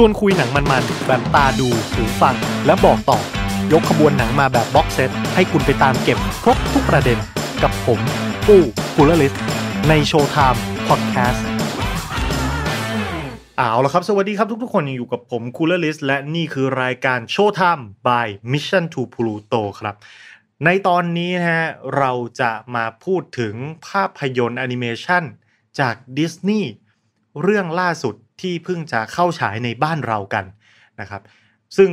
ชวนคุยหนังมันๆแบบตาดูหูฟังและบอกต่อ ยกขบวนหนังมาแบบ บ็อกเซตให้คุณไปตามเก็บ ครบทุกประเด็นกับผมปู้กุลลิสในโชว์ไทม์พอดแคสต์เอาละครับ สวัสดีครับทุก ๆ คนยังอยู่กับผมคูลลิสและนี่คือรายการโชว์ไทม์ by Mission to Pluto ครับ ในตอนนี้นะฮะเราจะมาพูดถึงภาพยนตร์แอนิเมชันจากดิสนีย์เรื่องล่าสุดที่เพิ่งจะเข้าฉายในบ้านเรากันนะครับซึ่ง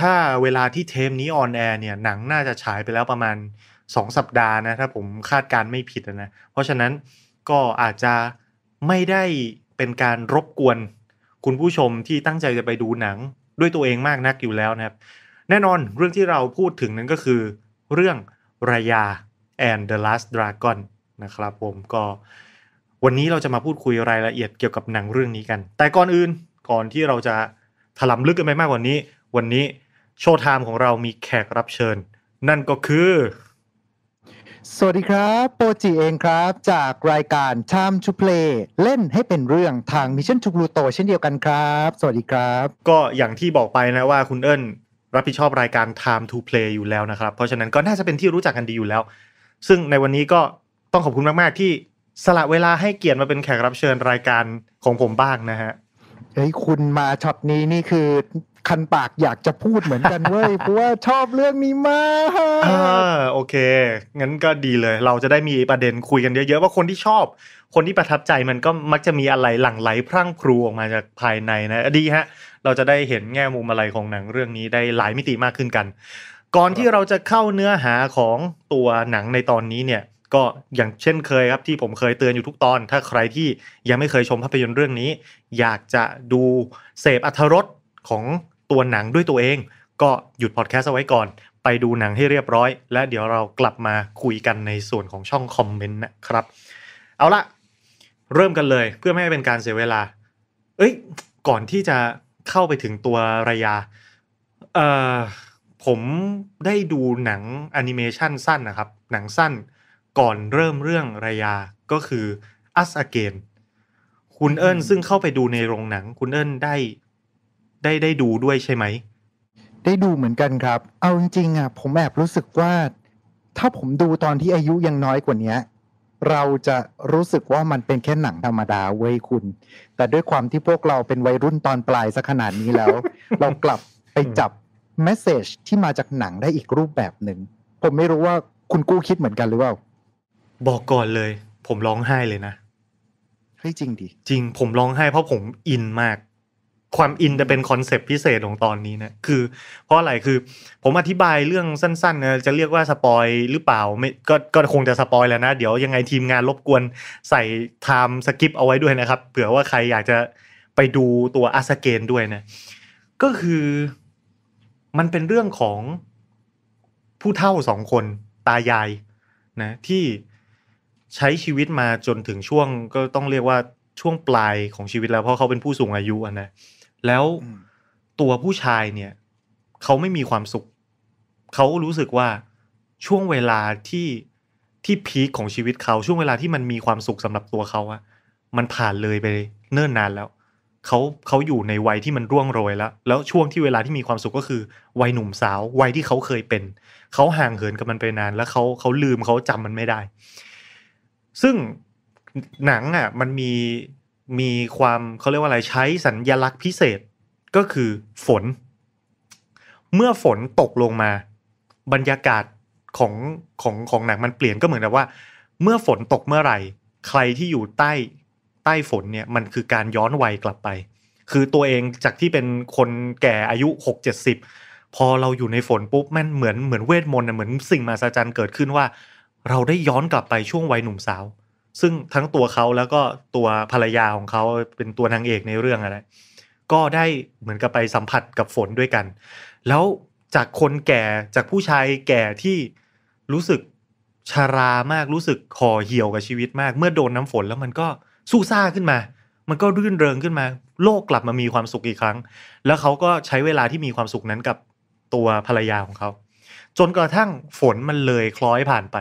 ถ้าเวลาที่เทมนี้ออนแอร์เนี่ยหนังน่าจะฉายไปแล้วประมาณ 2 สัปดาห์นะถ้าผมคาดการไม่ผิดนะเพราะฉะนั้นก็อาจจะไม่ได้เป็นการรบกวน คุณผู้ชมที่ตั้งใจจะไปดูหนังด้วยตัวเองมากนักอยู่แล้วนะครับแน่นอนเรื่องที่เราพูดถึงนั้นก็คือเรื่องรายา and the last dragon นะครับผมก็วันนี้เราจะมาพูดคุยรายละเอียดเกี่ยวกับหนังเรื่องนี้กัน แต่ก่อนอื่นก่อนที่เราจะถลำลึกกันไปมากกว่านี้ วันนี้โชว์ไทม์ของเรามีแขกรับเชิญ นั่นก็คือ สวัสดีครับ โปจิเองครับ จากรายการ Time to Play เล่นให้เป็นเรื่องทาง Mission to Pluto เช่นเดียวกันครับ สวัสดีครับ ก็อย่างที่บอกไปนะว่าคุณเอิญรับผิดชอบรายการ Time to Play อยู่แล้วนะครับเพราะฉะนั้นก็น่าจะเป็นที่รู้จักกันดีอยู่แล้ว ซึ่งในวันนี้ก็ต้องขอบคุณมากๆที่สละเวลาให้เกียรติมาเป็นแขกรับเชิญรายการของผมบ้างนะฮะเฮ้ยคุณมาช็อตนี้นี่คือ คันปากอยากจะพูดเหมือนกัน เว้ยเพราะว่าชอบเรื่องนี้มากโอเค งั้นก็ดีเลยเราจะได้มีประเด็นคุยกันเยอะๆว่าคนที่ชอบ คนที่ประทับใจมันก็มักจะมีอะไรหลั่งไหลพรั่งครูออกมาจากภายในนะดีฮะ เราจะได้เห็นแง่มุมอะไรของหนังเรื่องนี้ได้หลายมิติมากขึ้นกัน ก่อนที่เราจะเข้าเนื้อหาของตัวหนังในตอนนี้เนี่ยก็อย่างเช่นเคยครับ ที่ผมเคยเตือนอยู่ทุกตอน ถ้าใครที่ยังไม่เคยชมภาพยนตร์เรื่องนี้ อยากจะดูเสพอรธรสของตัวหนังด้วยตัวเอง ก็หยุดพอดแคสต์เอาไว้ก่อน ไปดูหนังให้เรียบร้อย และเดี๋ยวเรากลับมาคุยกันในส่วนของช่องคอมเมนต์นะครับ เอาละเริ่มกันเลยเพื่อไม่ให้เป็นการเสียเวลา เอ้ยก่อนที่จะเข้าไปถึงตัวระยาเอ่อผมได้ดูหนังแอนิเมชันสั้นนะครับ หนังสั้นก่อนเริ่มเรื่องระยา ก็คือัสอาเกนคุณเอิญซึ่งเข้าไปดูในโรงหนังคุณเอิญได้ได้ได้ดูด้วยใช่ไหม ได้ดูเหมือนกันครับ เอาจริงๆอ่ะผมแอบรู้สึกว่า ถ้าผมดูตอนที่อายุยังน้อยกว่านี้ เราจะรู้สึกว่ามันเป็นแค่หนังธรรมดาเว้ยคุณ แต่ด้วยความที่พวกเราเป็นวัยรุ่นตอนปลายซะขนาดนี้แล้ว เรากลับไปจับเมสเซจที่มาจากหนังได้อีกรูปแบบหนึ่งผมไม่รู้ว่าคุณกู้คิดเหมือนกันหรือเปล่าบอกก่อนเลย ผมร้องไห้เลยนะเฮ้ยจริงดิจริงผมร้องไห้เพราะผมอินมาก ความอินจะเป็นคอนเซปต์พิเศษของตอนนี้นะคือ เพราะอะไรคือ ผมอธิบายเรื่องสั้นๆนะจะเรียกว่าสปอยหรือเปล่า ไม่ ก็ก็คงจะสปอยแล้วนะเดี๋ยวยังไงทีมงานรบกวนใส่ไทม์สกิปเอาไว้ด้วยนะครับ เผื่อว่าใครอยากจะไปดูตัวอาสเกนด้วยนะก็คือมันเป็นเรื่องของผู้เท่าสองคนตายายนะที่ใช้ชีวิตมาจนถึงช่วง ก็ต้องเรียกว่าช่วงปลายของชีวิตแล้วเพราะเขาเป็นผู้สูงอายุนะแล้วตัวผู้ชายเนี่ย เขาไม่มีความสุข เขารู้สึกว่าช่วงเวลาที่ที่พีคของชีวิตเขาช่วงเวลาที่มันมีความสุขสำหรับตัวเขาอะมันผ่านเลยไปเนิ่นนานแล้ว เขาเขาอยู่ในวัยที่มันร่วงโรยแล้ว แล้วช่วงที่เวลาที่มีความสุขก็คือ วัยหนุ่มสาววัยที่เขาเคยเป็น เขาห่างเหินกับมันไปนานแล้วเขาเขาลืมเขาจำมันไม่ได้ซึ่งหนังอ่ะมันมีมีความเขาเรียกว่าอะไรใช้สัญญลักษณ์พิเศษก็คือฝน เมื่อฝนตกลงมาบรรยากาศของของของหนังมันเปลี่ยนก็เหมือนกับว่า เมื่อฝนตกเมื่อไหร่ ใครที่อยู่ใต้ใต้ฝนเนี่ยมันคือการย้อนวัยกลับไป คือตัวเองจากที่เป็นคนแก่อายุหกเจ็ดสิบพอเราอยู่ในฝนปุ๊บมันเหมือนเหมือนเวทมนต์เหมือนสิ่งมหัศจรรย์เกิดขึ้นว่าเราได้ย้อนกลับไปช่วงวัยหนุ่มสาว ซึ่งทั้งตัวเขาแล้วก็ตัวภรรยาของเขาเป็นตัวนางเอกในเรื่องอะไร ก็ได้เหมือนกับไปสัมผัสกับฝนด้วยกัน แล้วจากคนแก่จากผู้ชายแก่ที่รู้สึกชารามากรู้สึกคอเหี่ยวกับชีวิตมาก เมื่อโดนน้าฝนแล้วมันก็สู้ซ่าขึ้นมา มันก็รื่นเริงขึ้นมา โลกกลับมามีความสุขอีกครั้ง แล้วเขาก็ใช้เวลาที่มีความสุขนั้นกับตัวภรรยาของเขา จนกระทั่งฝนมันเลยคล้อยผ่านไป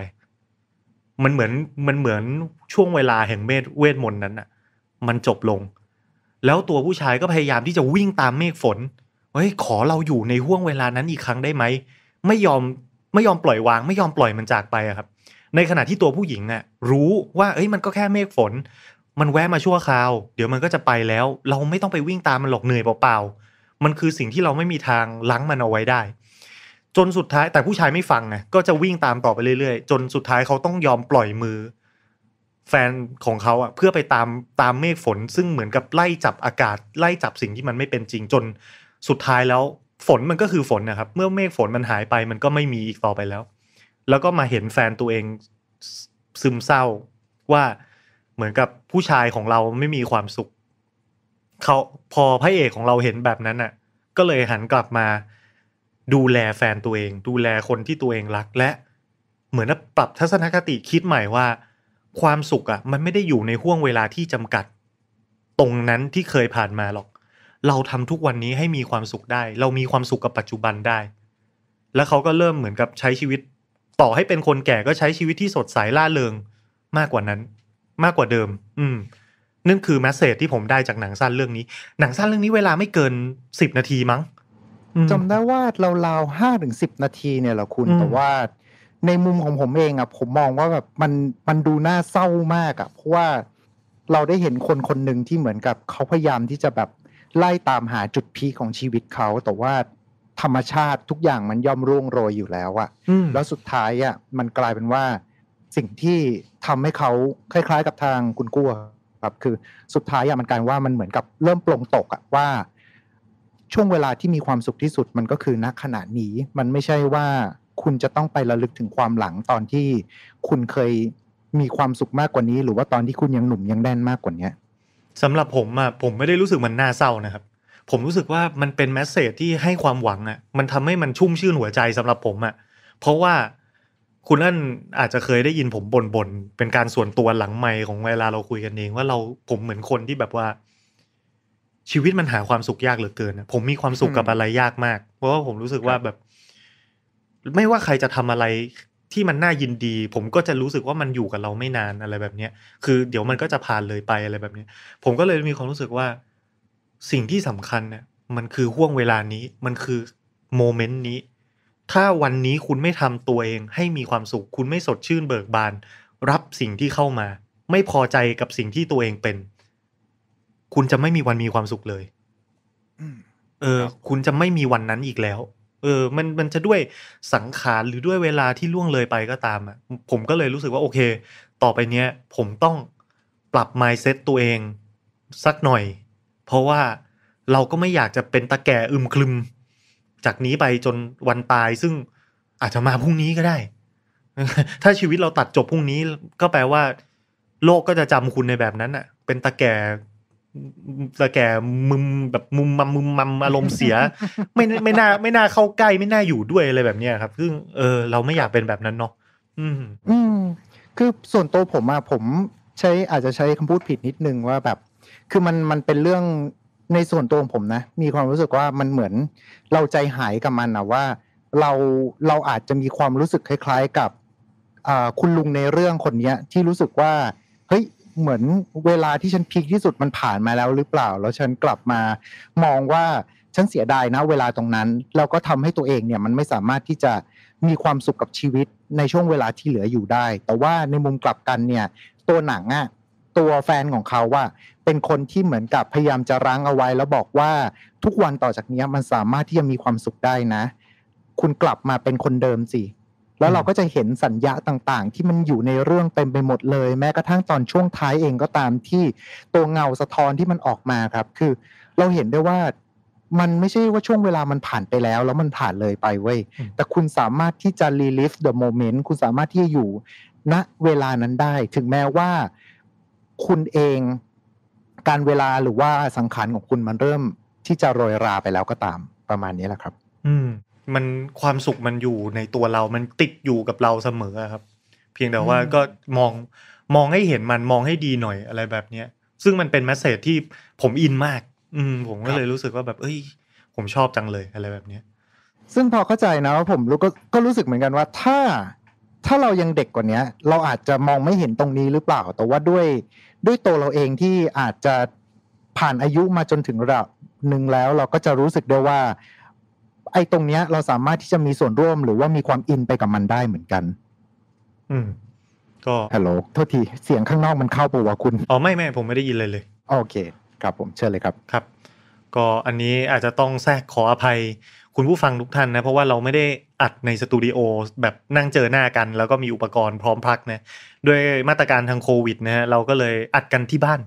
มันเหมือนมันเหมือนช่วงเวลาแห่งเมฆเวทมนต์นั้นอะมันจบลง แล้วตัวผู้ชายก็พยายามที่จะวิ่งตามเมฆฝนเฮ้ยขอเราอยู่ในห่วงเวลานั้นอีกครั้งได้ไหม ไม่ยอมไม่ยอมปล่อยวาง ไม่ยอมปล่อยมันจากไปครับ ในขณะที่ตัวผู้หญิงอะรู้ว่า เอ้ยมันก็แค่เมฆฝน มันแวะมาชั่วคราวเดี๋ยวมันก็จะไปแล้ว เราไม่ต้องไปวิ่งตามมันหรอกเหนื่อยเปล่าๆมันคือสิ่งที่เราไม่มีทางล้างมันเอาไว้ได้จนสุดท้ายแต่ผู้ชายไม่ฟังไงก็จะวิ่งตามต่อไปเรื่อยๆจนสุดท้ายเขาต้องยอมปล่อยมือ แฟนของเขาอ่ะเพื่อไปตามตามเมฆฝน ซึ่งเหมือนกับไล่จับอากาศ ไล่จับสิ่งที่มันไม่เป็นจริงจนสุดท้ายแล้วฝนมันก็คือฝนนะครับเมื่อเมฆฝนมันหายไปมันก็ไม่มีอีกต่อไปแล้ว แล้วก็มาเห็นแฟนตัวเองซึมเศร้าว่าเหมือนกับผู้ชายของเราไม่มีความสุข เขาพอพระเอกของเราเห็นแบบนั้นอ่ะ ก็เลยหันกลับมาดูแลแฟนตัวเอง ดูแลคนที่ตัวเองรักและเหมือนปรับทัศนคติคิดใหม่ว่า ความสุขอะ่ะมันไม่ได้อยู่ในห่วงเวลาที่จำกัด ตรงนั้นที่เคยผ่านมาหรอก เราทำทุกวันนี้ให้มีความสุขได้ เรามีความสุขกับปัจจุบันได้ แล้วเขาก็เริ่มเหมือนกับใช้ชีวิต ต่อให้เป็นคนแก่ก็ใช้ชีวิตที่สดใสล่าเริง มากกว่านั้น มากกว่าเดิม อืมนั่นคือแมสเซจที่ผมได้จากหนังสั้นเรื่องนี้ หนังสั้นเรื่องนี้เวลาไม่เกินสิบนาทีมั้งจำได้ว่าเราราวห้าถึงสิบนาทีเนี่ยแหละคุณแต่ว่าในมุมของผมเองอ่ะผมมองว่าแบบมันมันดูน่าเศร้ามากอ่ะเพราะว่าเราได้เห็นคนคนหนึ่งที่เหมือนกับเขาพยายามที่จะแบบไล่ตามหาจุดพีของชีวิตเขา แต่ว่าธรรมชาติทุกอย่างมันย่อมร่วงโรยอยู่แล้วอ่ะแล้วสุดท้ายอ่ะมันกลายเป็นว่าสิ่งที่ทำให้เขาคล้าย ๆ กับทางคุณกู้ครับคือสุดท้ายอ่ะมันกลายว่ามันเหมือนกับเริ่มปลงตกอ่ะว่าช่วงเวลาที่มีความสุขที่สุดมันก็คือณขณะนี้ มันไม่ใช่ว่าคุณจะต้องไประลึกถึงความหลังตอนที่คุณเคยมีความสุขมากกว่านี้ หรือว่าตอนที่คุณยังหนุ่มยังแน่นมากกว่านี้สำหรับผมอ่ะผมไม่ได้รู้สึกมันน่าเศร้านะครับ ผมรู้สึกว่ามันเป็นแมสเซจที่ให้ความหวังอ่ะมันทำให้มันชุ่มชื่นหัวใจสำหรับผมอ่ะเพราะว่าคุณนั่นอาจจะเคยได้ยินผมบน่นๆเป็นการส่วนตัวหลังไมค์ของเวลาเราคุยกันเองว่าเราผมเหมือนคนที่แบบว่าชีวิตมันหาความสุขยากเหลือเกินผมมีความสุขกับอะไรยากมาก เพราะว่าผมรู้สึกว่าแบบ ไม่ว่าใครจะทำอะไรที่มันน่ายินดี ผมก็จะรู้สึกว่ามันอยู่กับเราไม่นานอะไรแบบเนี้ยคือเดี๋ยวมันก็จะผ่านเลยไปอะไรแบบเนี้ย ผมก็เลยมีความรู้สึกว่า สิ่งที่สำคัญเนี่ยมันคือห่วงเวลานี้ มันคือโมเมนต์นี้ ถ้าวันนี้คุณไม่ทำตัวเอง ให้มีความสุข คุณไม่สดชื่นเบิกบาน รับสิ่งที่เข้ามา ไม่พอใจกับสิ่งที่ตัวเองเป็นคุณจะไม่มีวันมีความสุขเลย เออ คุณจะไม่มีวันนั้นอีกแล้ว เออ มัน มันจะด้วยสังขารหรือด้วยเวลาที่ล่วงเลยไปก็ตามอ่ะ ผมก็เลยรู้สึกว่าโอเค ต่อไปเนี้ย ผมต้องปรับ mindset ตัวเอง สักหน่อย เพราะว่า เราก็ไม่อยากจะเป็นตะแก่อึมครึม จากนี้ไปจนวันตาย ซึ่งอาจจะมาพรุ่งนี้ก็ได้ ถ้าชีวิตเราตัดจบพรุ่งนี้ ก็แปลว่า โลกก็จะจำคุณในแบบนั้นอ่ะ เป็นตะแก่สแกมึมแบบมุมมัมมุมมัมอารมณ์เสีย ไม่ไม่น่าไม่น่าเข้าใกล้ไม่น่าอยู่ด้วยอะไรแบบเนี้ยครับซึ่งเออ เราไม่อยากเป็นแบบนั้นเนาะอืมอืมคือส่วนตัวผมอะผม ใช้อาจจะใช้คำพูดผิดนิดนึงว่าแบบ คือมันมันเป็นเรื่องในส่วนตัวของผมนะมีความรู้สึกว่ามันเหมือนเราใจหายกับมันนะว่า เราเราอาจจะมีความรู้สึกคล้ายๆกับคุณลุงในเรื่องคนเนี้ยที่รู้สึกว่าเหมือนเวลาที่ฉันพีคที่สุดมันผ่านมาแล้วหรือเปล่า แล้วฉันกลับมามองว่า ฉันเสียดายนะ เวลาตรงนั้น แล้วก็ทำให้ตัวเองเนี่ยมันไม่สามารถที่จะมีความสุขกับชีวิตในช่วงเวลาที่เหลืออยู่ได้ แต่ว่าในมุมกลับกันเนี่ยตัวหนังอะ่ะตัวแฟนของเขาว่า เป็นคนที่เหมือนกับพยายามจะรั้งเอาไว้แล้วบอกว่าทุกวันต่อจากนี้มันสามารถที่จะมีความสุขได้นะ คุณกลับมาเป็นคนเดิมสิแล้วเราก็จะเห็นสัญญาต่างๆ ที่มันอยู่ในเรื่องเต็มไปหมดเลย แม้กระทั่งตอนช่วงท้ายเองก็ตามที่ตัวเงาสะท้อนที่มันออกมาครับ คือเราเห็นได้ว่า มันไม่ใช่ว่าช่วงเวลามันผ่านไปแล้ว แล้วมันผ่านเลยไปเว้ยแต่คุณสามารถที่จะริฟต์เดอะโมเมนต์คุณสามารถที่จะอยู่ณเวลานั้นได้ ถึงแม้ว่า คุณเอง การเวลาหรือว่าสังขารของคุณมันเริ่มที่จะโรยราไปแล้วก็ตาม ประมาณนี้แหละครับ อืมมันความสุขมันอยู่ในตัวเรา มันติดอยู่กับเราเสมอครับ เพียงแต่ว่าก็มองมองให้เห็นมันมองให้ดีหน่อยอะไรแบบเนี้ยซึ่งมันเป็นแมสเซจที่ผมอินมาก อืมผมก็เลยรู้สึกว่าแบบเอ้ย ผมชอบจังเลยอะไรแบบเนี้ย ซึ่งพอเข้าใจนะว่าผมรู้ก็ก็รู้สึกเหมือนกันว่าถ้า ถ้าเรายังเด็กกว่านี้เราอาจจะมองไม่เห็นตรงนี้หรือเปล่า แต่ว่าด้วย ด้วยตัวเราเองที่อาจจะผ่านอายุมาจนถึงระดับหนึ่งแล้วเราก็จะรู้สึกได้ว่าไอ้ตรงเนี้ยเราสามารถที่จะมีส่วนร่วมหรือว่ามีความอินไปกับมันได้เหมือนกัน อืม ก็ฮัลโหลโทษทีเสียงข้างนอกมันเข้าปววะคุณ อ๋อ ไม่ไม่ผมไม่ได้ยินเลยเลย โอเค ครับผมเชิญเลยครับ ครับ ก็อันนี้อาจจะต้องแทรกขออภัย คุณผู้ฟังทุกท่านนะ เพราะว่าเราไม่ได้อัดในสตูดิโอแบบนั่งเจอหน้ากันแล้วก็มีอุปกรณ์พร้อมพักนะด้วยมาตรการทางโควิดนะฮะเราก็เลยอัดกันที่บ้าน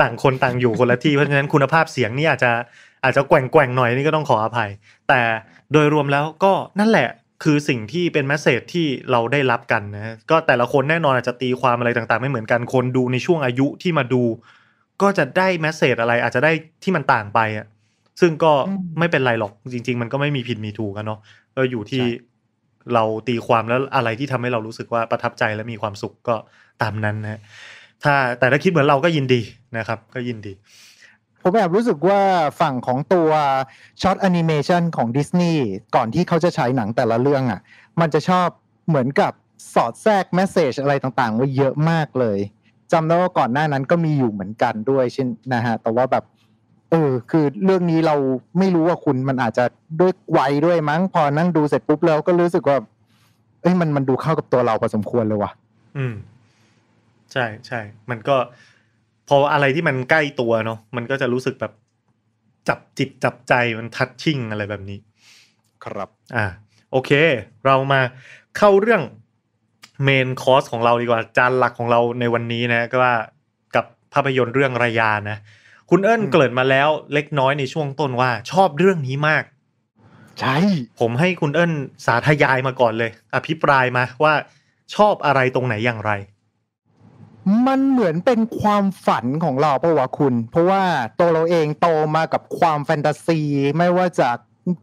ต่างคนต่างอยู่คนละที่ เพราะฉะนั้นคุณภาพเสียงนี่อาจจะอาจจะแกว่งๆหน่อยนี่ก็ต้องขออภัย แต่โดยรวมแล้วก็นั่นแหละคือสิ่งที่เป็นแมสเซจที่เราได้รับกันนะก็แต่ละคนแน่นอนอาจจะตีความอะไรต่าง ๆ ไม่เหมือนกันคนดูในช่วงอายุที่มาดู ก็จะได้แมสเซจอะไรอาจจะได้ที่มันต่างไปอ่ะซึ่งก็ไม่เป็นไรหรอกจริง ๆ มันก็ไม่มีผิดมีถูกกันเนาะก็อยู่ที่เราตีความแล้วอะไรที่ทำให้เรารู้สึกว่าประทับใจ และมีความสุขก็ตามนั้นนะ ถ้าแต่ถ้าคิดเหมือนเราก็ยินดีนะครับ ก็ยินดีผมแอบรู้สึกว่าฝั่งของตัวช็อตแอนิเมชันของดิสนีย์ก่อนที่เขาจะใช้หนังแต่ละเรื่องอะ่ะ มันจะชอบเหมือนกับสอดแทรกแมสเซจอะไรต่างๆไว้เยอะมากเลยจำได้ว่าก่อนหน้านั้นก็มีอยู่เหมือนกันด้วยเช่น นะฮะแต่ว่าแบบเออคือเรื่องนี้เราไม่รู้ว่าคุณมันอาจจะด้วยวัยด้วยมั้ง พอนั่งดูเสร็จปุ๊บแล้วก็รู้สึกว่า เอ้ยมันมันดูเข้ากับตัวเราพอสมควรเลยว่ะ อืม ใช่ใช่มันก็พออะไรที่มันใกล้ตัวเนาะมันก็จะรู้สึกแบบจับจิตจับใจ มันทัชชิ่งอะไรแบบนี้ ครับ อ่า โอเค เรามาเข้าเรื่องเมนคอร์สของเราดีกว่า จานหลักของเราในวันนี้นะ ก็ว่ากับภาพยนตร์เรื่องระยานะ คุณเอิญเกิดมาแล้วเล็กน้อยในช่วงต้นว่า ชอบเรื่องนี้มาก ใช่ ผมให้คุณเอิญสาธยายมาก่อนเลย อภิปรายมาว่าชอบอะไรตรงไหนอย่างไรมันเหมือนเป็นความฝันของเราเปะวะคุณ เพราะว่าตัวเราเองโตมากับความแฟนตาซีไม่ว่าจาก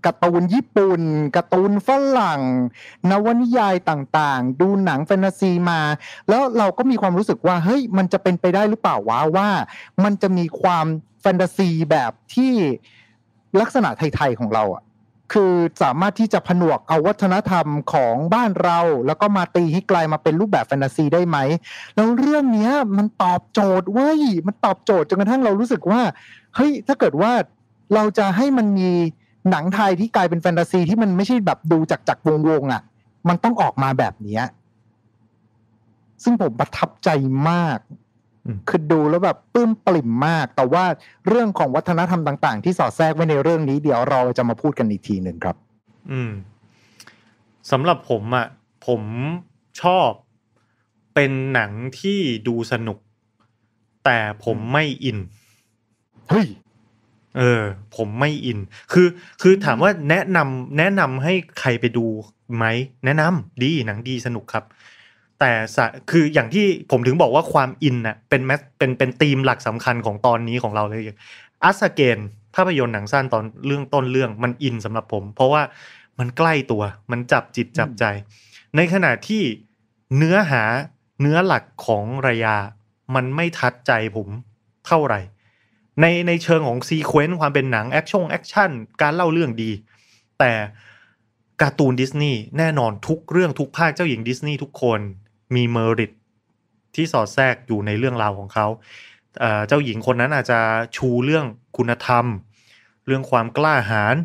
การ์ตูนญี่ปุ่นการ์ตูนฝรั่งนวนิยายต่างๆ ดูหนังแฟนตาซีมา แล้วเราก็มีความรู้สึกว่าเฮ้ยมันจะเป็นไปได้หรือเปล่าวะว่ามันจะมีความแฟนตาซีแบบที่ลักษณะไทยๆของเราอะคือสามารถที่จะผนวกเอาวัฒนธรรมของบ้านเราแล้วก็มาตีให้กลายมาเป็นรูปแบบแฟนตาซีได้ไหม แล้วเรื่องเนี้ยมันตอบโจทย์เว้ยมันตอบโจทย์จนกระทั่งเรารู้สึกว่า เฮ้ย ถ้าเกิดว่าเราจะให้มันมีหนังไทยที่กลายเป็นแฟนตาซีที่มันไม่ใช่แบบดูจากจากวงวงอ่ะ มันต้องออกมาแบบเนี้ยซึ่งผมประทับใจมากคือดูแล้วแบบปื้มปริ่มมากแต่ว่าเรื่องของวัฒนธรรมต่างๆ ที่สอดแทรกไว้ในเรื่องนี้เดี๋ยวเราจะมาพูดกันอีกทีหนึ่งครับ อืมสำหรับผมอะ่ะผมชอบเป็นหนังที่ดูสนุก แต่ผมไม่อินเฮ้ยเออ ผมไม่อิน คือคือถามว่าแนะนำแนะนำให้ใครไปดูไหม แนะนำดีหนังดีสนุกครับแต่คืออย่างที่ผมถึงบอกว่าความอินน่ะเป็นแมสเป็นเป็นธีมหลักสำคัญของตอนนี้ของเราเลยอัสเกนภาพยนตร์หนังสั้นตอนเรื่องต้นเรื่องมันอินสำหรับผม เพราะว่ามันใกล้ตัว มันจับจิตจับใจ ในขณะที่เนื้อหาเนื้อหลักของระยา มันไม่ทัดใจผมเท่าไหร่ ในในเชิงของซีเควนต์ความเป็นหนังแอคชั่นแอคชั่นการเล่าเรื่องดี แต่การ์ตูนดิสนีย์แน่นอนทุกเรื่องทุกภาคเจ้าหญิงดิสนีย์ทุกคนมีเมริตที่สอดแทรกอยู่ในเรื่องราวของเขา เจ้าหญิงคนนั้นอาจจะชูเรื่องคุณธรรม เรื่องความกล้าหาญ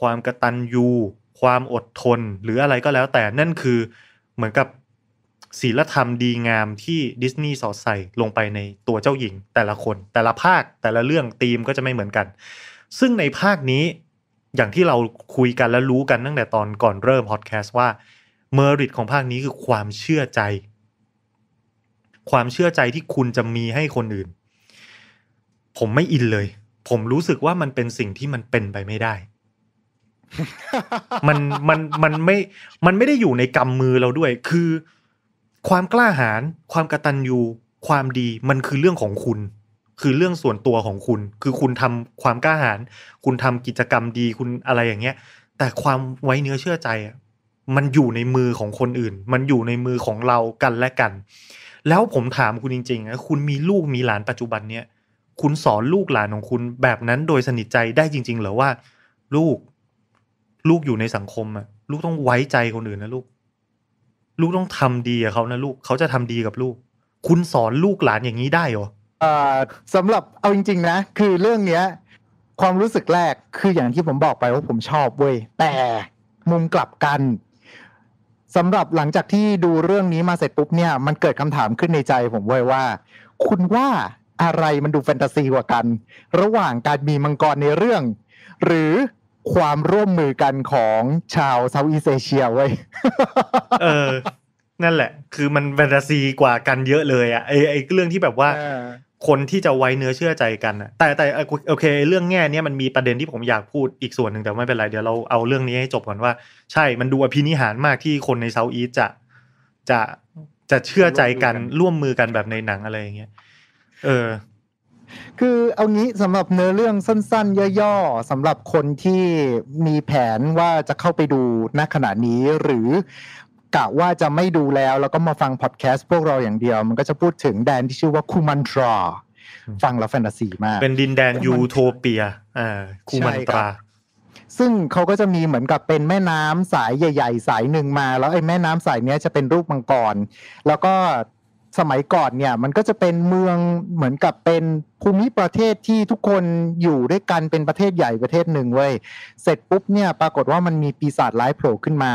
ความกระตันยู ความอดทน หรืออะไรก็แล้วแต่นั่นคือเหมือนกับ ศีลธรรมดีงามที่ดิสนีย์สอดใส่ลงไปในตัวเจ้าหญิงแต่ละคน แต่ละภาคแต่ละเรื่องธีมก็จะไม่เหมือนกัน ซึ่งในภาคนี้อย่างที่เราคุยกันและรู้กันตั้งแต่ตอนก่อนเริ่มพอดแคสต์ว่าเมริตของภาคนี้คือความเชื่อใจ ความเชื่อใจที่คุณจะมีให้คนอื่น ผมไม่อินเลย ผมรู้สึกว่ามันเป็นสิ่งที่มันเป็นไปไม่ได้ มันมันมันไม่ มันไม่ได้อยู่ในกำมือเราด้วย คือความกล้าหาญความกระตันยูความดีมันคือเรื่องของคุณ คือเรื่องส่วนตัวของคุณ คือคุณทำความกล้าหาญคุณทำกิจกรรมดีคุณอะไรอย่างเงี้ยแต่ความไว้เนื้อเชื่อใจมันอยู่ในมือของคนอื่น มันอยู่ในมือของเรากันและกัน แล้วผมถามคุณจริงๆนะ คุณมีลูกมีหลานปัจจุบันเนี่ยคุณสอนลูกหลานของคุณแบบนั้นโดยสนิทใจได้จริงๆหรือว่า ลูกลูกอยู่ในสังคมอะลูกต้องไว้ใจคนอื่นนะลูก ลูกต้องทำดีกับเขานะลูกเขาจะทำดีกับลูก คุณสอนลูกหลานอย่างนี้ได้เหรอสำหรับเอาจริง ๆ นะคือเรื่องเนี้ยความรู้สึกแรกคืออย่างที่ผมบอกไปว่าผมชอบเว้ยแต่มุมกลับกันสำหรับหลังจากที่ดูเรื่องนี้มาเสร็จปุ๊บเนี่ย มันเกิดคำถามขึ้นในใจผมเว้ยว่า คุณว่าอะไรมันดูแฟนตาซีกว่ากัน ระหว่างการมีมังกรในเรื่อง หรือความร่วมมือกันของชาวเซาท์อีสเอเชียเว้ยเออ นั่นแหละ คือมันแฟนตาซีกว่ากันเยอะเลยอะไอไอเรื่องที่แบบว่าคนที่จะไว้เนื้อเชื่อใจกันแต่แต่โอเค เรื่องแง่นี้มันมีประเด็นที่ผมอยากพูดอีกส่วนหนึ่งแต่ไม่เป็นไร เดี๋ยวเราเอาเรื่องนี้ให้จบก่อนว่าใช่มันดูอภินิหารมากที่คนในเซาท์อีสจะจะจะเชื่อใจกันร่วมมือกันแบบในหนังอะไรอย่างเงี้ยเออ คือเอางี้สำหรับเนื้อเรื่องสั้นๆย่อๆสำหรับคนที่มีแผนว่าจะเข้าไปดูณขณะนี้หรือกะว่าจะไม่ดูแล้วแล้วก็มาฟังพอดแคสต์พวกเราอย่างเดียว มันก็จะพูดถึงแดนที่ชื่อว่าคูมันทราฟังแล้วแฟนตาซีมาก เป็นดินแดนยูโทเปียอ่าคูมันตราซึ่งเขาก็จะมีเหมือนกับเป็นแม่น้ำสายใหญ่ ๆ สายหนึ่งมา แล้วไอ้แม่น้ำสายเนี้ยจะเป็นรูปมังกรแล้วก็สมัยก่อนเนี่ย มันก็จะเป็นเมืองเหมือนกับเป็นภูมิประเทศที่ทุกคนอยู่ด้วยกันเป็นประเทศใหญ่ประเทศหนึ่งเว้ยเสร็จปุ๊บเนี่ยปรากฏว่ามันมีปีศาจร้ายโผล่ขึ้นมา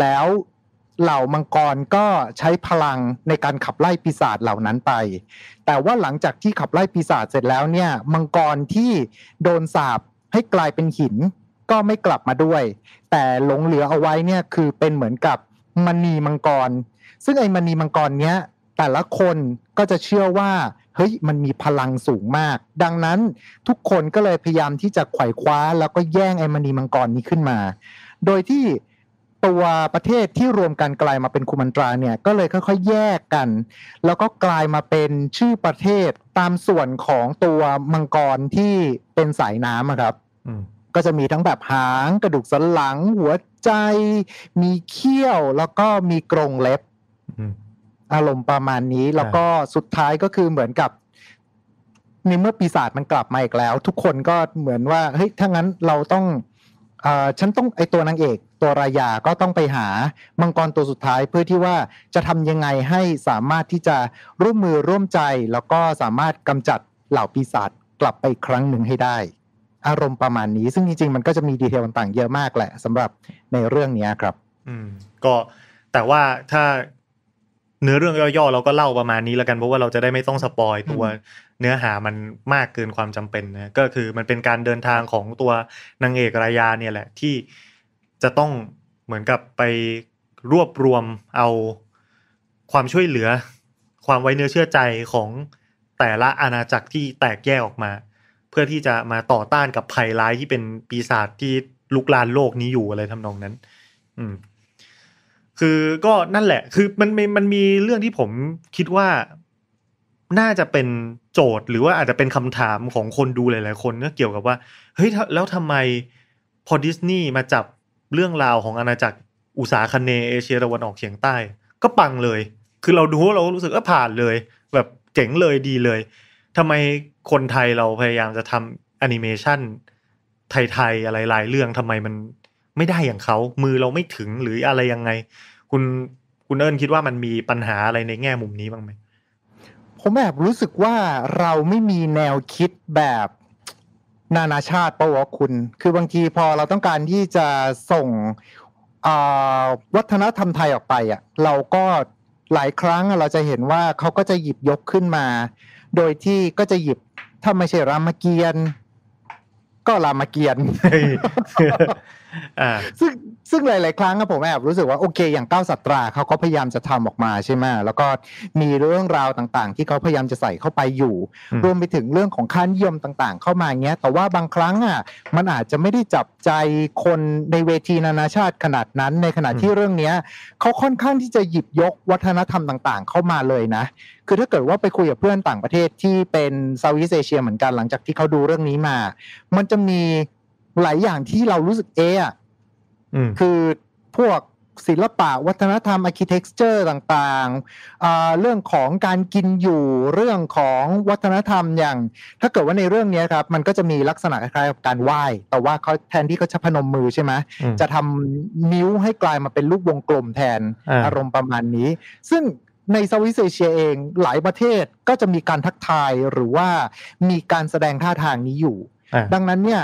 แล้วเหล่ามังกรก็ใช้พลังในการขับไล่ปีศาจเหล่านั้นไป แต่ว่าหลังจากที่ขับไล่ปีศาจเสร็จแล้วเนี่ย มังกรที่โดนสาบให้กลายเป็นหินก็ไม่กลับมาด้วย แต่หลงเหลือเอาไว้เนี่ยคือเป็นเหมือนกับมณีมังกร ซึ่งไอ้มณีมังกรเนี้ยแต่ละคนก็จะเชื่อว่าเฮ้ยมันมีพลังสูงมาก ดังนั้นทุกคนก็เลยพยายามที่จะไขว่คว้า แล้วก็แย่งไอ้มณีมังกรนี้ขึ้นมา โดยที่ตัวประเทศที่รวมกันกลายมาเป็นคูมันตราเนี่ยก็เลยค่อยๆแยกกัน แล้วก็กลายมาเป็นชื่อประเทศตามส่วนของตัวมังกรที่เป็นสายน้ำครับก็จะมีทั้งแบบหาง กระดูกสันหลัง หัวใจมีเขี้ยวแล้วก็มีกรงเล็บอารมณ์ประมาณนี้ แล้วก็สุดท้ายก็คือเหมือนกับในเมื่อปีศาจมันกลับมาอีกแล้วทุกคนก็เหมือนว่าเฮ้ยถ้างั้นเราต้องอฉันต้องไอตัวนางเอกตัวรายาก็ต้องไปหา มังกรตัวสุดท้ายเพื่อที่ว่าจะทำยังไงให้สามารถที่จะร่วมมือร่วมใจ แล้วก็สามารถกำจัดเหล่าปีศาจกลับไปครั้งหนึ่งให้ได้ อารมณ์ประมาณนี้ ซึ่งจริงๆมันก็จะมีดีเทลต่างๆเยอะมากแหละสำหรับในเรื่องนี้ครับ อืม ก็แต่ว่าถ้าเนื้อเรื่องย่อๆ เราก็เล่าประมาณนี้แล้วกันเพราะว่าเราจะได้ไม่ต้องสปอยตัวเนื้อหามันมากเกินความจำเป็นนะก็คือมันเป็นการเดินทางของตัวนางเอกรายาเนี่ยแหละที่จะต้องเหมือนกับไปรวบรวมเอาความช่วยเหลือ ความไว้เนื้อเชื่อใจของแต่ละอาณาจักรที่แตกแยกออกมา เพื่อที่จะมาต่อต้านกับภัยร้าย ที่เป็นปีศาจที่ลุกลานโลกนี้อยู่อะไรทำนองนั้น อืม คือก็นั่นแหละ คือมันมันมีเรื่องที่ผมคิดว่าน่าจะเป็นโจทย์ หรือว่าอาจจะเป็นคำถามของคนดูหลายๆคนเนื่อเกี่ยวกับว่าเฮ้ยแล้วทำไมพอดิสนีย์มาจับเรื่องราวของอาณาจักรอุษาคเนเอเชียตะวันออกเฉียงใต้ ก็ปังเลย คือเราดูเรารู้สึกว่าผ่านเลย แบบเจ๋งเลยดีเลย ทำไมคนไทยเราพยายามจะทำแอนิเมชันไทยๆอะไรหลายเรื่องทำไมมันไม่ได้อย่างเขามือเราไม่ถึงหรืออะไรยังไง คุณคุณเอิญคิดว่ามันมีปัญหาอะไรในแง่มุมนี้บ้างไหมผมแบบรู้สึกว่าเราไม่มีแนวคิดแบบนานาชาติปะวะคุณ คือบางทีพอเราต้องการที่จะส่งวัฒนธรรมไทยออกไปอ่ะ เราก็หลายครั้งเราจะเห็นว่าเขาก็จะหยิบยกขึ้นมา โดยที่ก็จะหยิบถ้าไม่ใช่รามเกียรติ์ก็รามเกียรติ์ซึ่งซึ่งหลายๆครั้งครับผมแอบรู้สึกว่าโอเคอย่างเก้าสัตราเขาก็พยายามจะทำออกมาใช่ไหมแล้วก็มีเรื่องราวต่าง ๆ ที่เขาพยายามจะใส่เข้าไปอยู่ รวมไปถึงเรื่องของค่านิยมต่าง ๆ เข้ามาเงี้ย แต่ว่าบางครั้งอ่ะมันอาจจะไม่ได้จับใจคนในเวทีนานาชาติขนาดนั้น ในขณะที่เรื่อง เนี้ยเขาค่อนข้างที่จะหยิบยกวัฒนธรรมต่าง ๆ เข้ามาเลยนะ คือถ้าเกิดว่าไปคุยกับเพื่อนต่างประเทศที่เป็นเซาท์อีสเอเชียเหมือนกัน หลังจากที่เขาดูเรื่องนี้มา มันจะมีหลายอย่างที่เรารู้สึกเอะคือพวกศิลปะวัฒนธรรมอาร์เคเต็กเจอร์ต่าง ๆ เรื่องของการกินอยู่เรื่องของวัฒนธรรมอย่าง ถ้าเกิดว่าในเรื่องนี้ครับ มันก็จะมีลักษณะคล้ายๆกับการไหว้แต่ว่าเขาแทนที่เขาจะพนมมือใช่ไหมจะทำนิ้วให้กลายมาเป็นรูปวงกลมแทนอารมณ์ประมาณนี้ ซึ่งในสวิสเซอร์แลนด์เองหลายประเทศก็จะมีการทักทายหรือว่ามีการแสดงท่าทางนี้อยู่ดังนั้นเนี่ย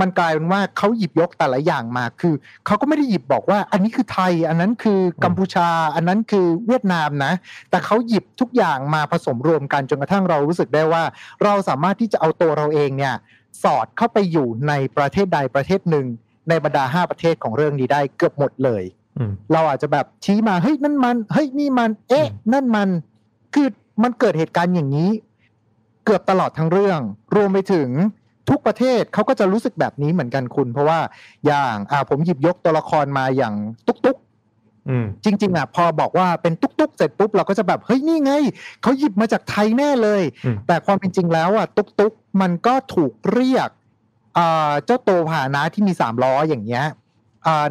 มันกลายเป็นว่าเขาหยิบยกแต่ละอย่างมา คือเขาก็ไม่ได้หยิบบอกว่าอันนี้คือไทย อันนั้นคือกัมพูชา อันนั้นคือเวียดนามนะ แต่เขาหยิบทุกอย่างมาผสมรวมกันจนกระทั่งเรารู้สึกได้ว่า เราสามารถที่จะเอาตัวเราเองเนี่ย สอดเข้าไปอยู่ในประเทศใดประเทศหนึ่ง ในบรรดาห้าประเทศของเรื่องนี้ได้ เกือบหมดเลยเราอาจจะแบบชี้มาเฮ้ยนั่นมันเฮ้ยนี่มัน เอ๊ะ นั่นมันคือมันเกิดเหตุการณ์อย่างนี้ เกือบตลอดทั้งเรื่อง รวมไปถึงทุกประเทศเขาก็จะรู้สึกแบบนี้เหมือนกันคุณเพราะว่า อย่าง อ่า ผมหยิบยกตัวละครมาอย่างตุ๊กตุ๊กจริงจริงอ่ะ พอบอกว่าเป็นตุ๊กตุ๊กเสร็จปุ๊บ เราก็จะแบบเฮ้ย นี่ไงเขาหยิบมาจากไทยแน่เลย แต่ความเป็นจริงแล้ว อ่ะ ตุ๊กตุ๊กมันก็ถูกเรียกเจ้าโตผานะที่มีสามล้ออย่างเงี้ย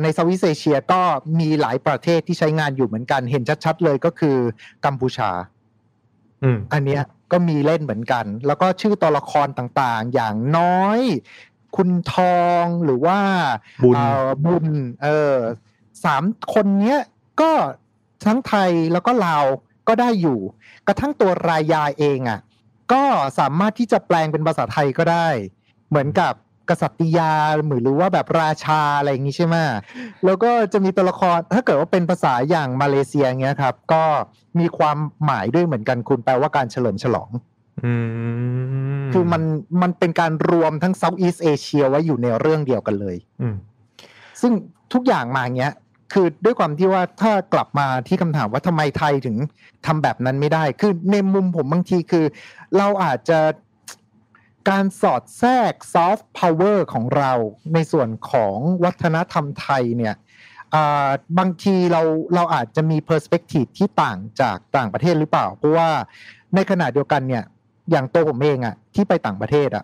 ในสวิสเซเชียก็มีหลายประเทศที่ใช้งานอยู่เหมือนกันเห็นชัดๆเลยก็คือกัมพูชาอันเนี้ยก็มีเล่นเหมือนกัน แล้วก็ชื่อตัวละครต่างๆ อย่างน้อยคุณทองหรือว่า บุญบุญเออสามคนเนี้ยก็ทั้งไทยแล้วก็ลาวก็ได้อยู่ กระทั่งตัวรายยาเองอะ่ะก็สามารถที่จะแปลงเป็นภาษาไทยก็ได้เหมือนกับกษัตริยา หรือรว่าแบบราชาอะไรอย่างนี้ใช่ไหมแล้วก็จะมีตัวละครถ้าเกิดว่าเป็นภาษาอย่างมาเลเซียเงี้ยครับ ก็มีความหมายด้วยเหมือนกันคุณแปลว่าการเฉลิมฉลองคือมันมันเป็นการรวมทั้งเซาท์อีสเอเชียไว้อยู่ในเรื่องเดียวกันเลยซึ่งทุกอย่างมาเงี้ยคือด้วยความที่ว่าถ้ากลับมาที่คำถามว่าทำไมไทยถึงทำแบบนั้นไม่ได้คือในมุมผมบางทีคือ เราอาจจะการสอดแทรกซอฟต์พาวเวอร์ของเราในส่วนของวัฒนธรรมไทยเนี่ยบางทีเราเราอาจจะมีเพอร์สเปกทีฟที่ต่างจากต่างประเทศหรือเปล่าเพราะว่าในขณะเดียวกันเนี่ยอย่างตัวผมเองอะที่ไปต่างประเทศอะ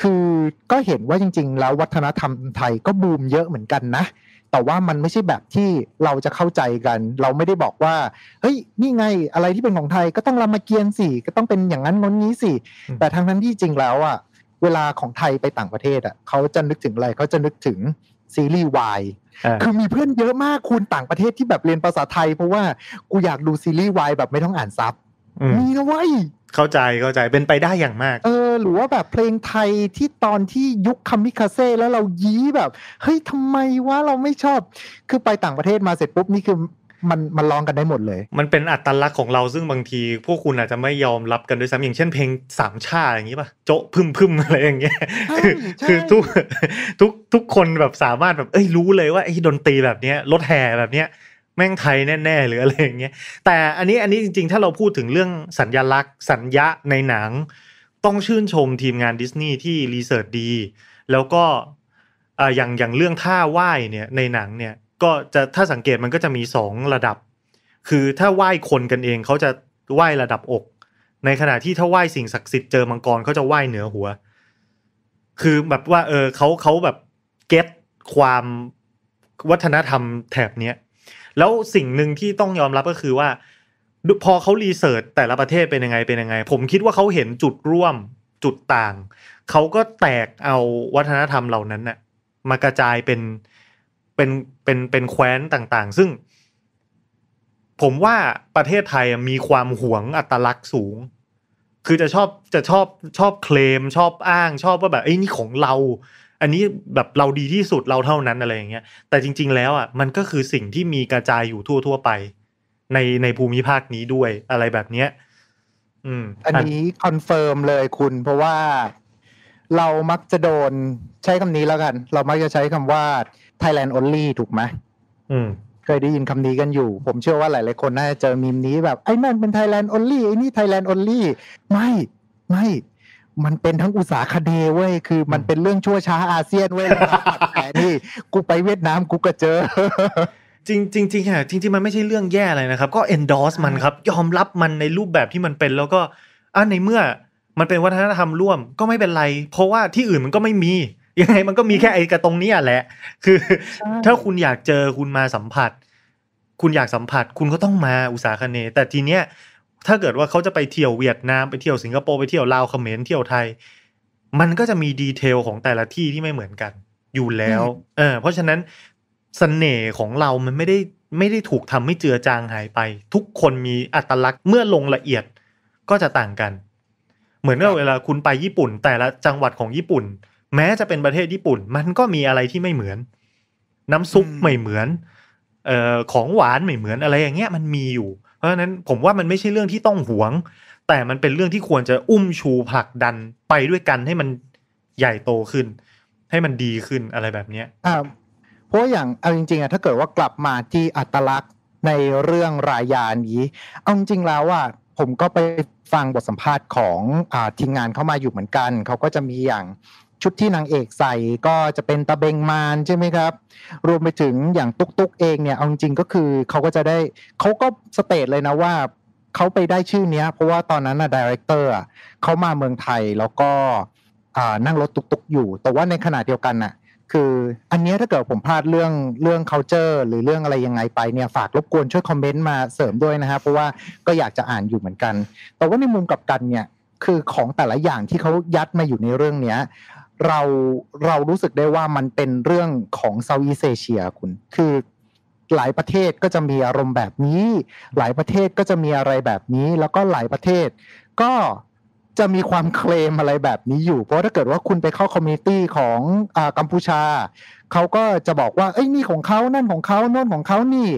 คือก็เห็นว่าจริงๆ แล้ววัฒนธรรมไทยก็บูมเยอะเหมือนกันนะแต่ว่ามันไม่ใช่แบบที่เราจะเข้าใจกัน เราไม่ได้บอกว่า เฮ้ย นี่ไง อะไรที่เป็นของไทยก็ต้องรามาเกียรสิ ก็ต้องเป็นอย่างนั้นงนนี้สิ แต่ทั้งนั้นที่จริงแล้วอ่ะ เวลาของไทยไปต่างประเทศอ่ะเขาจะนึกถึงอะไรเขาจะนึกถึงซีรีส์วายคือมีเพื่อนเยอะมากคุณต่างประเทศที่แบบเรียนภาษาไทย เพราะว่ากูอยากดูซีรีส์วายแบบไม่ต้องอ่านซับ มีนะเว้ย เข้าใจ เข้าใจ เป็นไปได้อย่างมากเอหรือว่าแบบเพลงไทยที่ตอนที่ยุคคามิคาเซ่แล้วเรายี้แบบเฮ้ยทำไมวะเราไม่ชอบ คือไปต่างประเทศมาเสร็จปุ๊บนี่คือมันมันร้องกันได้หมดเลย มันเป็นอัตลักษณ์ของเราซึ่งบางที พวกคุณอาจจะไม่ยอมรับกันด้วยซ้ำอย่างเช่นเพลงสามชาอย่างนี้ป่ะโจ๊ะพึ่มพึ่มอะไรอย่างเงี้ยคือคือทุกทุกทุกคนแบบสามารถแบบเอ้ยรู้เลยว่าไอ้ดนตรีแบบเนี้ยรถแห่แบบเนี้ย แม่งไทยแน่ ๆ หรืออะไรอย่างเงี้ยแต่อันนี้อันนี้จริงๆ ถ้าเราพูดถึงเรื่องสัญลักษณ์สัญญะในหนังต้องชื่นชมทีมงานดิสนีย์ที่ รีเสิร์ชดี แล้วก็อย่างอย่างเรื่องท่าไหว้เนี่ยในหนังเนี่ยก็จะถ้าสังเกตมันก็จะมีสองระดับ คือถ้าไหว้คนกันเองเขาจะไหว้ระดับอก ในขณะที่ถ้าไหว้สิ่งศักดิ์สิทธิ์เจอมังกรเขาจะไหว้เหนือหัว คือแบบว่าเออเขาเขาแบบเก็ตความวัฒนธรรมแถบเนี้ยแล้วสิ่งหนึ่งที่ต้องยอมรับก็คือว่าพอเขารีเสิร์ชแต่ละประเทศเป็นยังไง เป็นยังไง ผมคิดว่าเขาเห็นจุดร่วมจุดต่าง เขาก็แตกเอาวัฒนธรรมเหล่านั้นน่ะมากระจายเป็นเป็นเป็นเป็นแคว้นต่างๆ ซึ่ง ผมว่าประเทศไทยมีความหวงอัตลักษณ์สูง คือจะชอบจะชอบชอบเคลม ชอบอ้าง ชอบว่าแบบไอ้นี่ของเรา อันนี้แบบเราดีที่สุดเราเท่านั้นอะไรอย่างเงี้ยแต่จริง ๆ แล้วอ่ะมันก็คือสิ่งที่มีกระจายอยู่ทั่วๆไปในในภูมิภาคนี้ด้วยอะไรแบบเนี้ยอืม อันนี้คอนเฟิร์มเลยคุณ เพราะว่า เรามักจะโดนใช้คำนี้แล้วกัน เรามักจะใช้คำว่า Thailand only ถูกไหม อืม เคยได้ยินคำนี้กันอยู่ ผมเชื่อว่าหลาย ๆคนน่าจะเจอมีมนี้แบบ ไอ้นั่นเป็นไทยแลนด์ only ไอ้นี่ไทยแลนด์ only ่ไม่ไม่ มันเป็นทั้งอุตสาคดเว้ย คือมันเป็นเรื่องชั่วช้าอาเซียนเว้ยแต่นี่ กูไปเวียดนามกูก็เจอจริงจริงจริงจริงจริงมันไม่ใช่เรื่องแย่อะไรนะครับ ก็ endorse มันครับยอมรับมันในรูปแบบที่มันเป็นแล้วก็อ่ะในเมื่อมันเป็นวัฒนธรรมร่วม ก็ไม่เป็นไร เพราะว่าที่อื่นมันก็ไม่มียังไงมันก็มีแค่ไอ้กระตรงนี้แหละ คือ ถ้าคุณอยากเจอคุณมาสัมผัส คุณอยากสัมผัส คุณก็ต้องมาอุตสาคเนแต่ทีเนี้ยถ้าเกิดว่าเขาจะไปเที่ยวเวียดนามไปเที่ยวสิงคโปร์ไปเที่ยวลาวเขมรเที่ยวไทยมันก็จะมีดีเทลของแต่ละที่ที่ไม่เหมือนกันอยู่แล้ว เออเพราะฉะนั้นเสน่ห์ของเรามันไม่ได้ไม่ได้ถูกทำให้เจือจางหายไป ทุกคนมีอัตลักษณ์ เมื่อลงละเอียดก็จะต่างกัน เหมือนกับเวลาคุณไปญี่ปุ่น แต่ละจังหวัดของญี่ปุ่น แม้จะเป็นประเทศญี่ปุ่น มันก็มีอะไรที่ไม่เหมือน น้ำซุปไม่เหมือน เออของหวานไม่เหมือนอะไรอย่างเงี้ยมันมีอยู่ เพราะฉะนั้นผมว่ามันไม่ใช่เรื่องที่ต้องหวง แต่มันเป็นเรื่องที่ควรจะอุ้มชูผลักดันไปด้วยกันให้มันใหญ่โตขึ้น ให้มันดีขึ้นอะไรแบบเนี้ยอ่าเพราะอย่างเอาจริงๆอะถ้าเกิดว่ากลับมาที่อัตลักษณ์ในเรื่องรายานี้เอาจริงแล้วว่าผมก็ไปฟังบทสัมภาษณ์ของอทีมงานเข้ามาอยู่เหมือนกันเขาก็จะมีอย่างชุดที่นางเอกใส่ก็จะเป็นตะเบงมานใช่ไหมครับ รวมไปถึงอย่างตุ๊กตุ๊กเองเนี่ยเอาจริงก็คือเขาก็จะได้เขาก็สเตทเลยนะว่าเขาไปได้ชื่อเนี้ยเพราะว่าตอนนั้นนะดีเรคเตอร์เขามาเมืองไทยแล้วก็นั่งรถตุ๊กตุ๊กอยู่ แต่ว่าในขณะเดียวกันน่ะคืออันนี้ถ้าเกิดผมพลาดเรื่องเรื่อง culture หรือเรื่องอะไรยังไงไปเนี่ยฝาก รบกวนช่วยคอมเมนต์มาเสริมด้วยนะฮะเพราะว่าก็อยากจะอ่านอยู่เหมือนกัน แต่ว่าในมุมกลับกันเนี่ย คือของแต่ละอย่างที่เขายัดมาอยู่ในเรื่องเนี้ยเราเรารู้สึกได้ว่ามันเป็นเรื่องของเซาท์อีเซเชียคุณ คือหลายประเทศก็จะมีอารมณ์แบบนี้ หลายประเทศก็จะมีอะไรแบบนี้แล้วก็หลายประเทศก็จะมีความเคลมอะไรแบบนี้อยู่ เพราะถ้าเกิดว่าคุณไปเข้าคอมมิตี้ของอกัมพูชา เขาก็จะบอกว่าเอ้ยนี่ของเขานั่นของเขาโน่นของเขานี่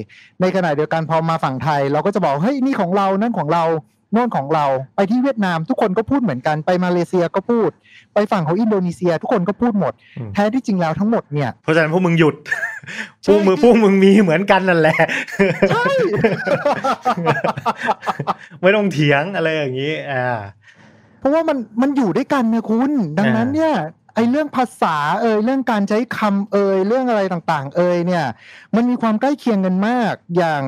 ในขณะเดียวกันพอมาฝั่งไทย เราก็จะบอกเฮ้ยนี่ของเรา นั่นของเรา โน่นของเรา ไปที่เวียดนาม ทุกคนก็พูดเหมือนกันไปมาเลเซียก็พูด ไปฝั่งของอินโดนีเซีย ทุกคนก็พูดหมด แท้ที่จริงแล้วทั้งหมดเนี่ยเพราะฉะนั้นพวกมึงหยุดพวกมือพวกมึงมีเหมือนกันนั่นแหละใช่ไม่ต้องเถียงอะไรอย่างนี้อ่าเพราะว่ามันมันอยู่ด้วยกันนะคุณ ดังนั้นเนี่ยไอ้เรื่องภาษาเอ่ยเรื่องการใช้คำเอ่ยเรื่องอะไรต่าง ๆเอ่ยเนี่ยมันมีความใกล้เคียงกันมาก อย่าง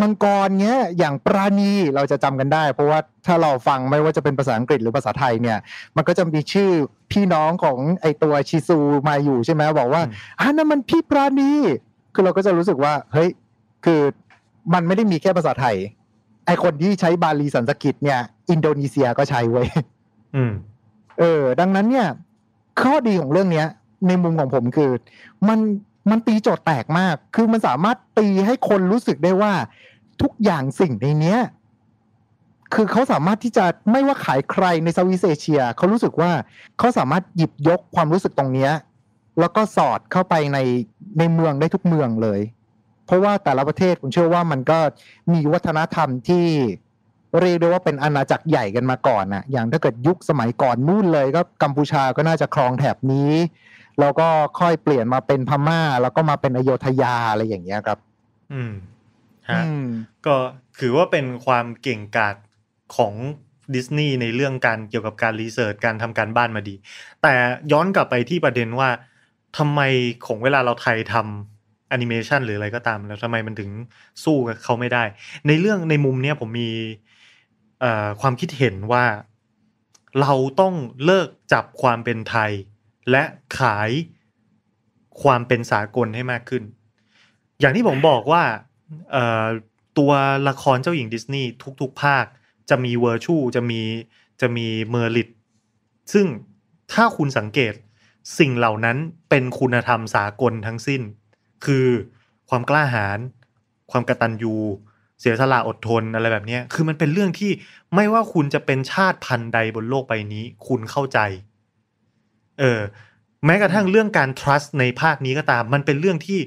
มังกรเงี้ยอย่างปราณีเราจะจำกันได้ เพราะว่าถ้าเราฟังไม่ว่าจะเป็นภาษาอังกฤษหรือภาษาไทยเนี่ยมันก็จะมีชื่อพี่น้องของไอตัวชิซูมาอยู่ใช่ไหมบอกว่าอ่านั่นมันพี่ปราณีคือเราก็จะรู้สึกว่าเฮ้ยคือมันไม่ได้มีแค่ภาษาไทยไอคนที่ใช้บาลีสันสกฤตเนี่ย อินโดนีเซียก็ใช้ไว้มเออ ดังนั้นเนี่ย ข้อดีของเรื่องเนี้ย ในมุมของผมคือ มันมันตีโจทย์แตกมาก คือมันสามารถตีให้คนรู้สึกได้ว่า ทุกอย่างสิ่งในเนี้ย คือเขาสามารถที่จะไม่ว่าขายใครในสวิีสเซเชียเขารู้สึกว่าเขาสามารถหยิบยกความรู้สึกตรงเนี้ย แล้วก็สอดเข้าไปในในเมืองได้ทุกเมืองเลยเพราะว่าแต่ละประเทศผมเชื่อว่ามันก็มีวัฒนธรรมที่เรียกได้ว่าเป็นอาณาจักรใหญ่กันมาก่อนนะอย่างถ้าเกิดยุคสมัยก่อนนู่นเลยก็กัมพูชาก็น่าจะครองแถบนี้ แล้วก็ค่อยเปลี่ยนมาเป็นพม่า แล้วก็มาเป็นอโยธยาอะไรอย่างเงี้ยครับ อืมฮะก็ถือว่าเป็นความเก่งกาจของดิสนีย์ในเรื่องการเกี่ยวกับการรีเสิร์ชการทำการบ้านมาดี แต่ย้อนกลับไปที่ประเด็นว่าทำไมของเวลาเราไทยทำแอนิเมชันหรืออะไรก็ตามแล้วทำไมมันถึงสู้กับเขาไม่ได้ ในเรื่องในมุมเนี้ยผมมีความคิดเห็นว่าเราต้องเลิก จับความเป็นไทย และขายความเป็นสากลให้มากขึ้น อย่างที่ผมบอกว่าตัวละครเจ้าหญิงดิสนีย์ทุกๆ ภาคจะมีเวอร์ชูจะมีจะมีเมอริตซึ่งถ้าคุณสังเกตสิ่งเหล่านั้นเป็นคุณธรรมสากลทั้งสิ้นคือความกล้าหาญความกระตันยูเสียสละอดทน อะไรแบบนี้ คือมันเป็นเรื่องที่ไม่ว่าคุณจะเป็นชาติพันธุ์ใดบนโลกใบนี้ คุณเข้าใจเออแม้กระทั่งเรื่องการ trust ในภาคนี้ก็ตามมันเป็นเรื่องที่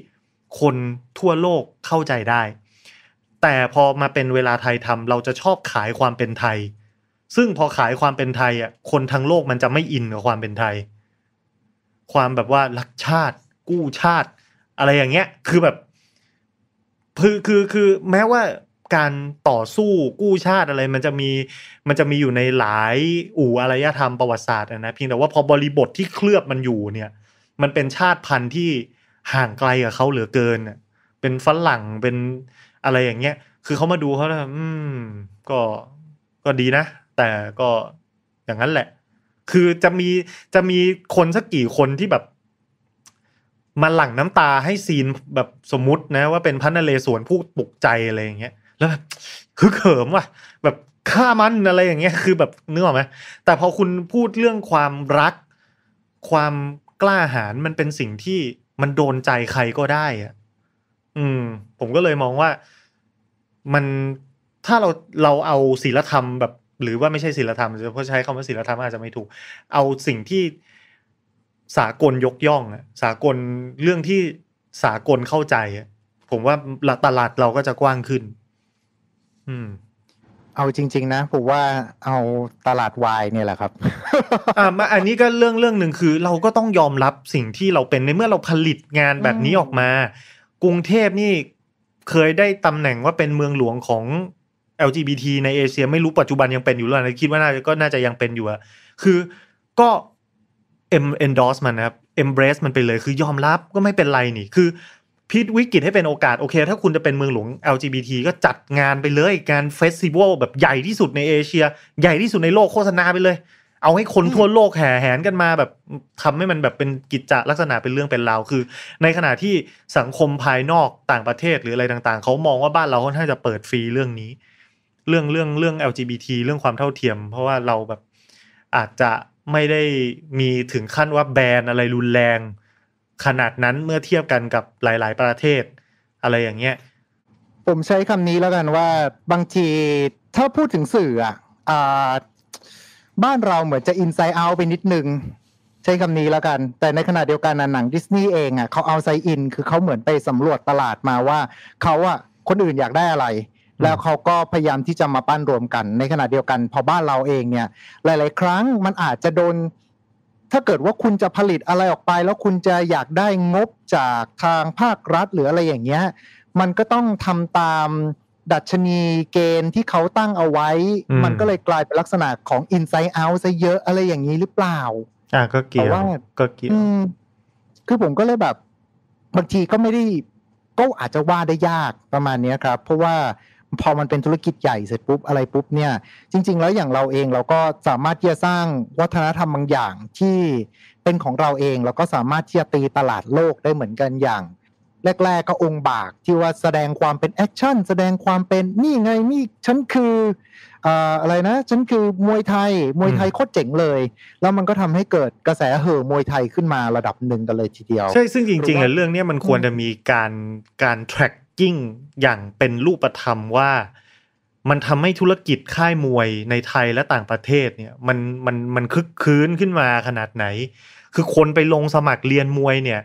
คนทั่วโลกเข้าใจได้ แต่พอมาเป็นเวลาไทยทำเราจะชอบขายความเป็นไทย ซึ่งพอขายความเป็นไทยอ่ะคนทั้งโลกมันจะไม่อินกับความเป็นไทย ความแบบว่ารักชาติ กู้ชาติอะไรอย่างเงี้ย คือแบบคือคือ คือแม้ว่าการต่อสู้กู้ชาติอะไร มันจะมี มันจะมีอยู่ในหลาย อู่อารยธรรมประวัติศาสตร์นะ เพียงแต่ว่าพอบริบทที่เคลือบมันอยู่เนี่ย มันเป็นชาติพันธุ์ที่ห่างไกลกับเขาเหลือเกินเป็นฝรั่ง เป็นอะไรอย่างเงี้ย คือเขามาดูเขาแล้วอืม ก็ ก็ดีนะ แต่ก็ อย่างนั้นแหละ คือจะมี จะมีคนสักกี่คนที่แบบมาหลั่งน้ำตาให้ซีนแบบสมมตินะว่าเป็นพันนเลสวนผู้ปลุกใจอะไรอย่างเงี้ยแล้วแบบคือเขิมว่ะแบบฆ่ามันอะไรอย่างเงี้ย คือแบบนึกออกไหมแต่พอคุณพูดเรื่องความรักความกล้าหาญมันเป็นสิ่งที่มันโดนใจใครก็ได้อ่ะอืมผมก็เลยมองว่ามันถ้าเราเราเอาศีลธรรม แบบ หรือว่าไม่ใช่ศีลธรรมเพราะใช้คำว่าศีลธรรมอาจจะไม่ถูก เอาสิ่งที่สากลยกย่องอะสากลเรื่องที่สากลเข้าใจผมว่า ตลาดเราก็จะกว้างขึ้น อืม เอาจริง ๆ นะ ผมว่าเอาตลาดวายเนี่ยแหละครับ อ่ามาอันนี้ก็เรื่องเรื่องหนึ่งคือ เราก็ต้องยอมรับสิ่งที่เราเป็น ในเมื่อเราผลิตงานแบบนี้ออกมา กรุงเทพนี่เคยได้ตำแหน่งว่าเป็นเมืองหลวงของ LGBT ในเอเชีย ไม่รู้ปัจจุบันยังเป็นอยู่หรือเปล่าคิดว่าน่าจะก็น่าจะยังเป็นอยู่อะคือก็็ม endorse มันนะครับ embrace มันไปเลยคือยอมรับก็ไม่เป็นไรนี่คือพิษวิกฤตให้เป็นโอกาสโอเค ถ้าคุณจะเป็นเมืองหลวง LGBT ก็จัดงานไปเลยการเฟสติวัลแบบใหญ่ที่สุดในเอเชีย ใหญ่ที่สุดในโลกโฆษณาไปเลย เอาให้คนทั่วโลกแห่แหนกันมาแบบทำให้มันแบบเป็นกิจจลักษณะเป็นเรื่องเป็นราวคือในขณะที่สังคมภายนอกต่างประเทศหรืออะไรต่าง ๆเขามองว่าบ้านเราค่อนข้างจะเปิดฟรีเรื่องนี้ เรื่องเรื่องเรื่อง LGBT เรื่องความเท่าเทียมเพราะว่าเราแบบอาจจะไม่ได้มีถึงขั้นว่าแบนอะไรรุนแรง ขนาดนั้นเมื่อเทียบกันกับหลาย ๆ ประเทศอะไรอย่างเงี้ย ผมใช้คำนี้แล้วกันว่าบางทีถ้าพูดถึงสื่ออ่ะบ้านเราเหมือนจะอินไซด์เอาไปนิดนึง ใช้คำนี้แล้วกัน แต่ในขณะเดียวกันหนังดิสนีย์เองอ่ะเขาเอาไซอินคือเขาเหมือนไปสำรวจตลาดมาว่า เขาอ่ะคนอื่นอยากได้อะไรแล้วเขาก็พยายามที่จะมาปั้นรวมกัน ในขณะเดียวกัน พอบ้านเราเองเนี่ย หลาย ๆ ครั้งมันอาจจะโดน ถ้าเกิดว่าคุณจะผลิตอะไรออกไป แล้วคุณจะอยากได้งบจากทางภาครัฐหรืออะไรอย่างเงี้ย มันก็ต้องทำตามดัชนีเกณฑ์ที่เขาตั้งเอาไว้ มันก็เลยกลายเป็นลักษณะของ inside out ซะเยอะอะไรอย่างนี้หรือเปล่าอ่าก็เกี่ยวก็เกี่ยวคือผมก็เลยแบบบางทีก็ไม่ได้ก็อาจจะว่าได้ยากประมาณนี้ครับเพราะว่าพอมันเป็นธุรกิจใหญ่เสร็จปุ๊บอะไรปุ๊บเนี่ยจริงๆแล้วอย่างเราเองเราก็สามารถที่จะสร้างวัฒนธรรมบางอย่างที่เป็นของเราเองเราก็สามารถที่จะตีตลาดโลกได้เหมือนกันอย่าง แรกๆก็องค์บาก ที่ว่าแสดงความเป็นแอคชั่นแสดงความเป็น นี่ไงนี่ฉันคืออะไรนะฉันคือมวยไทยมวยไทยโคตรเจ๋งเลยแล้วมันก็ทำให้เกิดกระแสเห่อมวยไทยขึ้นมาระดับหนึ่งกันเลยทีเดียวใช่ซึ่งจริงๆเรื่องนี้มันควรจะมีการการ track กิ้งอย่างเป็นรูปธรรมว่ามันทำให้ธุรกิจค่ายมวยในไทยและต่างประเทศเนี่ยมันมันมันคึกคืนขึ้นมาขนาดไหน คือคนไปลงสมัครเรียนมวยเนี่ย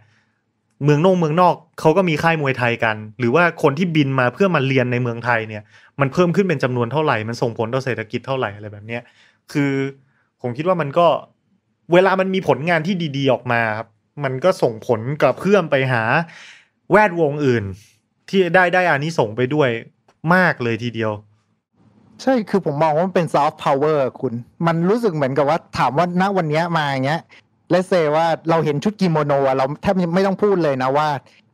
เมืองนอกเมืองนอกเขาก็มีค่ายมวยไทยกัน หรือว่าคนที่บินมาเพื่อมาเรียนในเมืองไทยเนี่ยมันเพิ่มขึ้นเป็นจำนวนเท่าไหร่มันส่งผลต่อเศรษฐกิจเท่าไหร่อะไรแบบเนี้ยคือผมคิดว่ามันก็เวลามันมีผลงานที่ดีๆออกมาครับมันก็ส่งผลกับเพื่อมไปหาแวดวงอื่นที่ได้ได้อานิสงสไปด้วยมากเลยทีเดียว ใช่คือผมมองว่ามันเป็นซอฟต์พาวเวอร์คุณ มันรู้สึกเหมือนกับว่าถามว่าณวันนี้มาอย่างเงี้ย และเซว่าเราเห็นชุดกิโมโนะเราแทบไม่ต้องพูดเลยนะว่า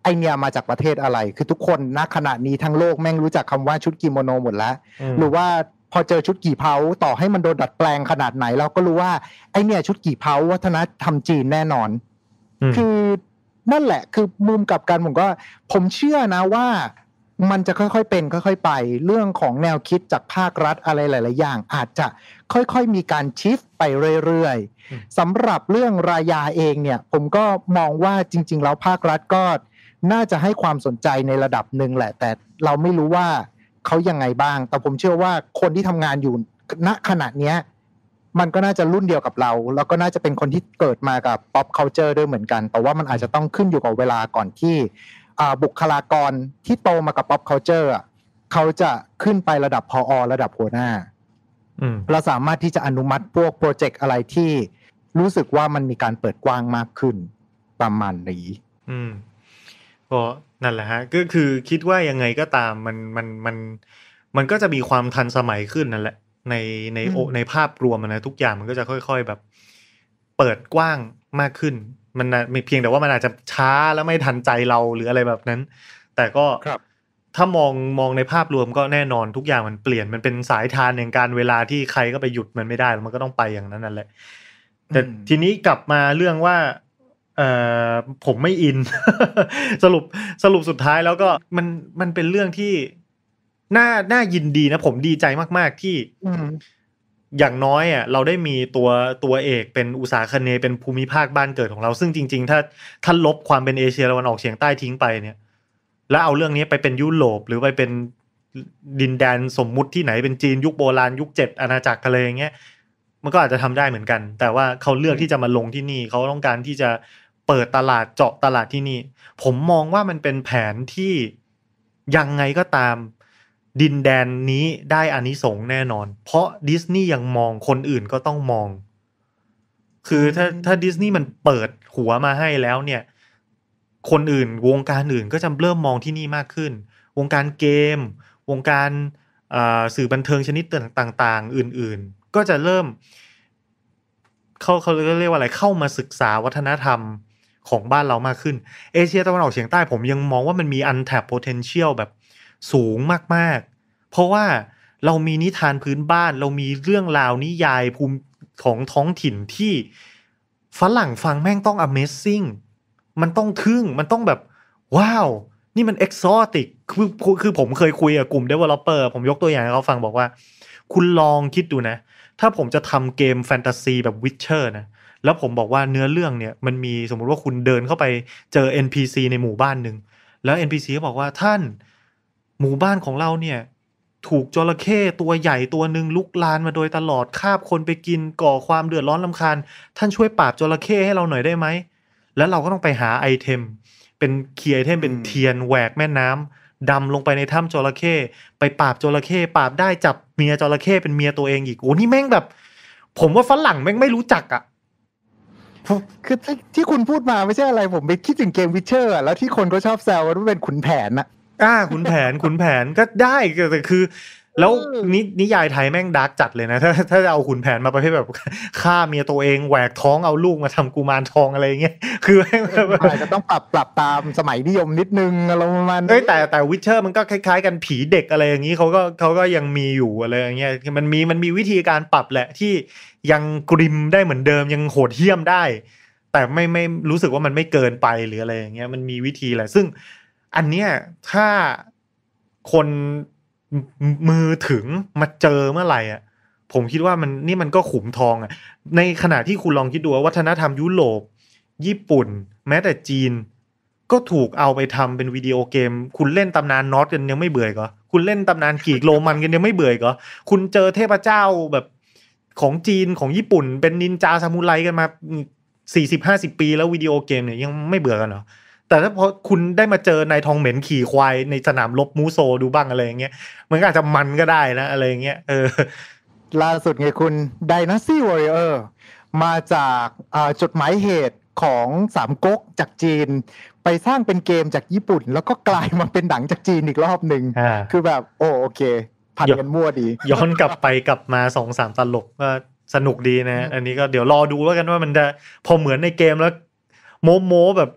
ไอเนียมาจากประเทศอะไร คือทุกคนณขณะนี้ทั้งโลกแม่งรู้จักคำว่าชุดกิโมโนหมดแล้วหรือว่าพอเจอชุดกี่เผาต่อให้มันโดนดัดแปลงขนาดไหน เราก็รู้ว่า ไอเนี่ยชุดกี่เผาวัฒนธรรมจีนแน่นอน คือนั่นแหละคือมุมกลับกันผมก็ผมเชื่อนะว่ามันจะค่อยๆเป็นค่อย ๆ ไปเรื่องของแนวคิดจากภาครัฐอะไรหลาย ๆ อย่างอาจจะค่อยๆมีการชิฟไปเรื่อยๆสำหรับเรื่องรายาเองเนี่ย ผมก็มองว่าจริง ๆ แล้วภาครัฐก็น่าจะให้ความสนใจในระดับหนึ่งแหละ แต่เราไม่รู้ว่าเขายังไงบ้าง แต่ผมเชื่อว่าคนที่ทำงานอยู่ณขณะเนี้ยมันก็น่าจะรุ่นเดียวกับเรา แล้วก็น่าจะเป็นคนที่เกิดมากับ pop culture ด้วยเหมือนกัน แต่ว่ามันอาจจะต้องขึ้นอยู่กับเวลาก่อนที่บุคลากรที่โตมากับ pop culture เขาจะขึ้นไประดับพออระดับหัวหน้าเราสามารถที่จะอนุมัติพวกโปรเจกต์อะไรที่ รู้สึกว่ามันมีการเปิดกว้างมากขึ้นประมาณนี้ อืมก็นั่นแหละฮะ ก็คือคิดว่ายังไงก็ตาม มันมันมันมันก็จะมีความทันสมัยขึ้นนั่นแหละในในโอในภาพรวมนะทุกอย่างมันก็จะค่อย ๆแบบ เปิดกว้างมากขึ้น มันมีเพียงแต่ว่ามันอาจจะช้าแล้วไม่ทันใจเราหรืออะไรแบบนั้น แต่ก็ถ้ามองมองในภาพรวมก็แน่นอนทุกอย่างมันเปลี่ยนมันเป็นสายทานอย่างการเวลาที่ใครก็ไปหยุดมันไม่ได้ มันก็ต้องไปอย่างนั้นนั่นแหละแต่ทีนี้กลับมาเรื่องว่าเออผมไม่อิน สรุปสรุปสุดท้ายแล้วก็มันมันเป็นเรื่องที่น่าน่ายินดีนะผมดีใจมาก ๆ ที่อย่างน้อยอ่ะเราได้มีตัวตัวเอกเป็นอุตสาคเน เป็นภูมิภาคบ้านเกิดของเรา ซึ่งจริง ๆ ถ้าถ้าลบความเป็นเอเชียตะวันออกเฉียงใต้ทิ้งไปเนี่ย แล้วเอาเรื่องนี้ไปเป็นยุโรปหรือไปเป็นดินแดนสมมุติที่ไหน เป็นจีนยุคโบราณ ยุคเจ็ดอาณาจักรทะเลอย่างเงี้ย มันก็อาจจะทำได้เหมือนกัน แต่ว่าเขาเลือกที่จะมาลงที่นี่เขาต้องการที่จะเปิดตลาดเจาะตลาดที่นี่ ผมมองว่ามันเป็นแผนที่ยังไงก็ตามดินแดนนี้ได้อานิสงส์แน่นอน เพราะดิสนีย์ยังมองคนอื่นก็ต้องมอง คือถ้าถ้าดิสนีย์มันเปิดหัวมาให้แล้วเนี่ยคนอื่น วงการอื่นก็จะเริ่มมองที่นี่มากขึ้น วงการเกม วงการสื่อบันเทิงชนิดต่าง ๆ อื่นๆ ก็จะเริ่มเขาเขาเรียกว่าอะไรเข้ามาศึกษาวัฒนธรรมของบ้านเรามากขึ้น เอเชียตะวันออกเฉียงใต้ ผมยังมองว่ามันมี untapped potential แบบสูงมาก ๆ เพราะว่าเรามีนิทานพื้นบ้านเรามีเรื่องราวนิยายภูมิของท้องถิ่นที่ฝรั่งฟังแม่งต้อง amazing มันต้องทึ่งมันต้องแบบว้าว นี่มัน exotic คือคือ ผมเคย คุยกับกลุ่ม developer ผมยกตัวอย่างให้เขา ฟังบอกว่า คุณลองคิดดูนะ ถ้าผมจะทำเกมแฟนตาซีแบบ Witcher นะแล้วผมบอกว่าเนื้อเรื่องเนี่ยมันมีสมมติว่าคุณเดินเข้าไปเจอ NPC ในหมู่บ้านหนึ่งแล้ว NPC ก็บอกว่าท่านหมู่บ้านของเราเนี่ย ถูกจระเข้ตัวใหญ่ตัวหนึ่งลุกลานมาโดยตลอด คาบคนไปกินก่อความเดือดร้อนลำคาญท่านช่วยปราบจระเข้ให้เราหน่อยได้ไหม แล้วเราก็ต้องไปหาไอเทม เป็นเคียไอเทมเป็นเทียนแหวกแม่น้ำดำลงไปในถ้ำจระเข้ไปปราบจระเข้ปราบได้จับเมียจระเข้เป็นเมียตัวเองอีกโอ้นี่แม่งแบบ ผมว่าฝรั่งแม่งไม่รู้จักอะ่ะคือที่คุณพูดมาไม่ใช่อะไรผมไปคิดถึงเกมวิเชอร์แล้วที่คนก็ชอบแซวว่าเป็นขุนแผนอะอ่าขุนแผนขุนแผนก็ได้แต่คือ แล้วนินยายไทยแม่งดาร์กจัดเลยนะ ถ้าถ้าจะเอาขุนแผนมาประเภทแบบฆ่าเมียตัวเองแหวกท้องเอาลูกมาทำกุมารทองอะไรเงี้ยคืออาจจะต้องปรับปรับตามสมัยนิยมนิดนึงอะไรประมาณนี้แต่แต่วิเชอร์มันก็คล้ายๆกันผีเด็กอะไรอย่างนี้เขาก็เขาก็ยังมีอยู่อะไรอย่างเงี้ยมันมีมันมีวิธีการปรับแหละที่ยังกริมได้เหมือนเดิมยังโหดเหี้ยมได้ แต่ไม่ไม่รู้สึกว่ามันไม่เกินไปหรืออะไรอย่างเงี้ยมันมีวิธีแหละซึ่งอันเนี้ยถ้าคนมือถึงมาเจอเมื่อไหร่อ่ะผมคิดว่ามันนี่มันก็ขุมทองอ่ะ ในขณะที่คุณลองคิดดูว่า วัฒนธรรมยุโรปญี่ปุ่น แม้แต่จีนก็ถูกเอาไปทำเป็นวิดีโอเกม คุณเล่นตำนานนอตกันยังไม่เบื่อกอคุณเล่นตำนานกีกโรมันกันยังไม่เบื่อกอคุณเจอเทพเจ้าแบบของจีนของญี่ปุ่น เป็นนินจาซามูไรกันมาสี่สิบห้าสิบปี แล้ววิดีโอเกมเนี่ยยังไม่เบื่อกันเหรอแต่ถ้าพอคุณได้มาเจอนายทองเหม็นขี่ควาย ในสนามลบมูโซดูบ้างอะไรเงี้ยมันก็อาจจะมันก็ได้นะอะไรเงี้ยเออ ล่าสุดไงคุณไดนาซี่วอร์เออร์มาจากจดหมายเหตุของสามก๊กจากจีน ไปสร้างเป็นเกมจากญี่ปุ่น แล้วก็กลายมาเป็นดังจากจีนอีกรอบหนึ่งคือแบบโอ้โอเคผันกันมั่วดี ย้อนกลับไปกลับมาสองสามตลกก็สนุกดีนะ อันนี้ก็เดี๋ยวรอดูแล้วกันว่ามันจะพอเหมือนในเกมแล้วโม้โม้แบบ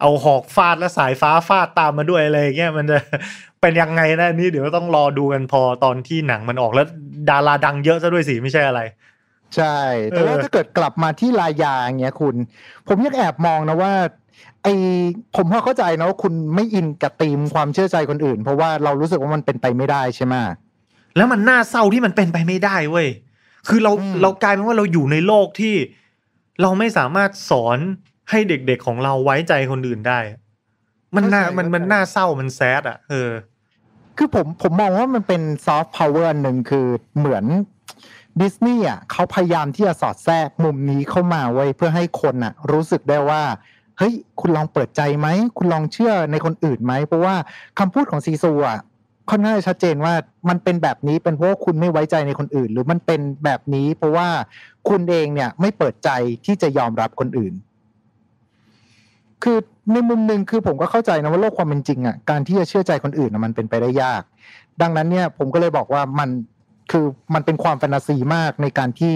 เอาหอกฟาดและสายฟ้าฟาดตามมาด้วยอะไรเงี้ยมันจะเป็นยังไงนะนี่เดี๋ยวต้องรอดูกันพอตอนที่หนังมันออกแล้วดาราดังเยอะซะด้วยสิไม่ใช่อะไร ใช่ แต่ว่าถ้าเกิดกลับมาที่ลายาเงี้ยคุณ ผมยังแอบมองนะว่า ไอผมพอเข้าใจนะว่าคุณไม่อินกับธีมความเชื่อใจคนอื่น เพราะว่าเรารู้สึกว่ามันเป็นไปไม่ได้ใช่ไหมแล้วมันน่าเศร้าที่มันเป็นไปไม่ได้เว้ยคือเราเรากลายเป็นว่าเราอยู่ในโลกที่ เราไม่สามารถสอนให้เด็ก ๆ ของเราไว้ใจคนอื่นได้ มันน่ามันมันน่าเศร้ามันแซดอ่ะ เออ คือผม ผมมองว่ามันเป็นซอฟต์พาวเวอร์หนึ่งคือเหมือนดิสนีย์อ่ะเขาพยายามที่จะสอดแทรกมุมนี้เข้ามาไว้เพื่อให้คนอ่ะ รู้สึกได้ว่า เฮ้ย คุณลองเปิดใจไหม คุณลองเชื่อในคนอื่นไหม เพราะว่าคำพูดของซีซัวค่อนข้างชัดเจนว่ามันเป็นแบบนี้เป็นเพราะคุณไม่ไว้ใจในคนอื่น หรือมันเป็นแบบนี้ เพราะว่าคุณเองเนี่ย ไม่เปิดใจที่จะยอมรับคนอื่นคือ ในมุมหนึ่งคือผมก็เข้าใจนะว่าโลกความเป็นจริงอ่ะการที่จะเชื่อใจคนอื่นมันเป็นไปได้ยาก ดังนั้นเนี่ยผมก็เลยบอกว่ามันคือมันเป็นความแฟนตาซีมากในการที่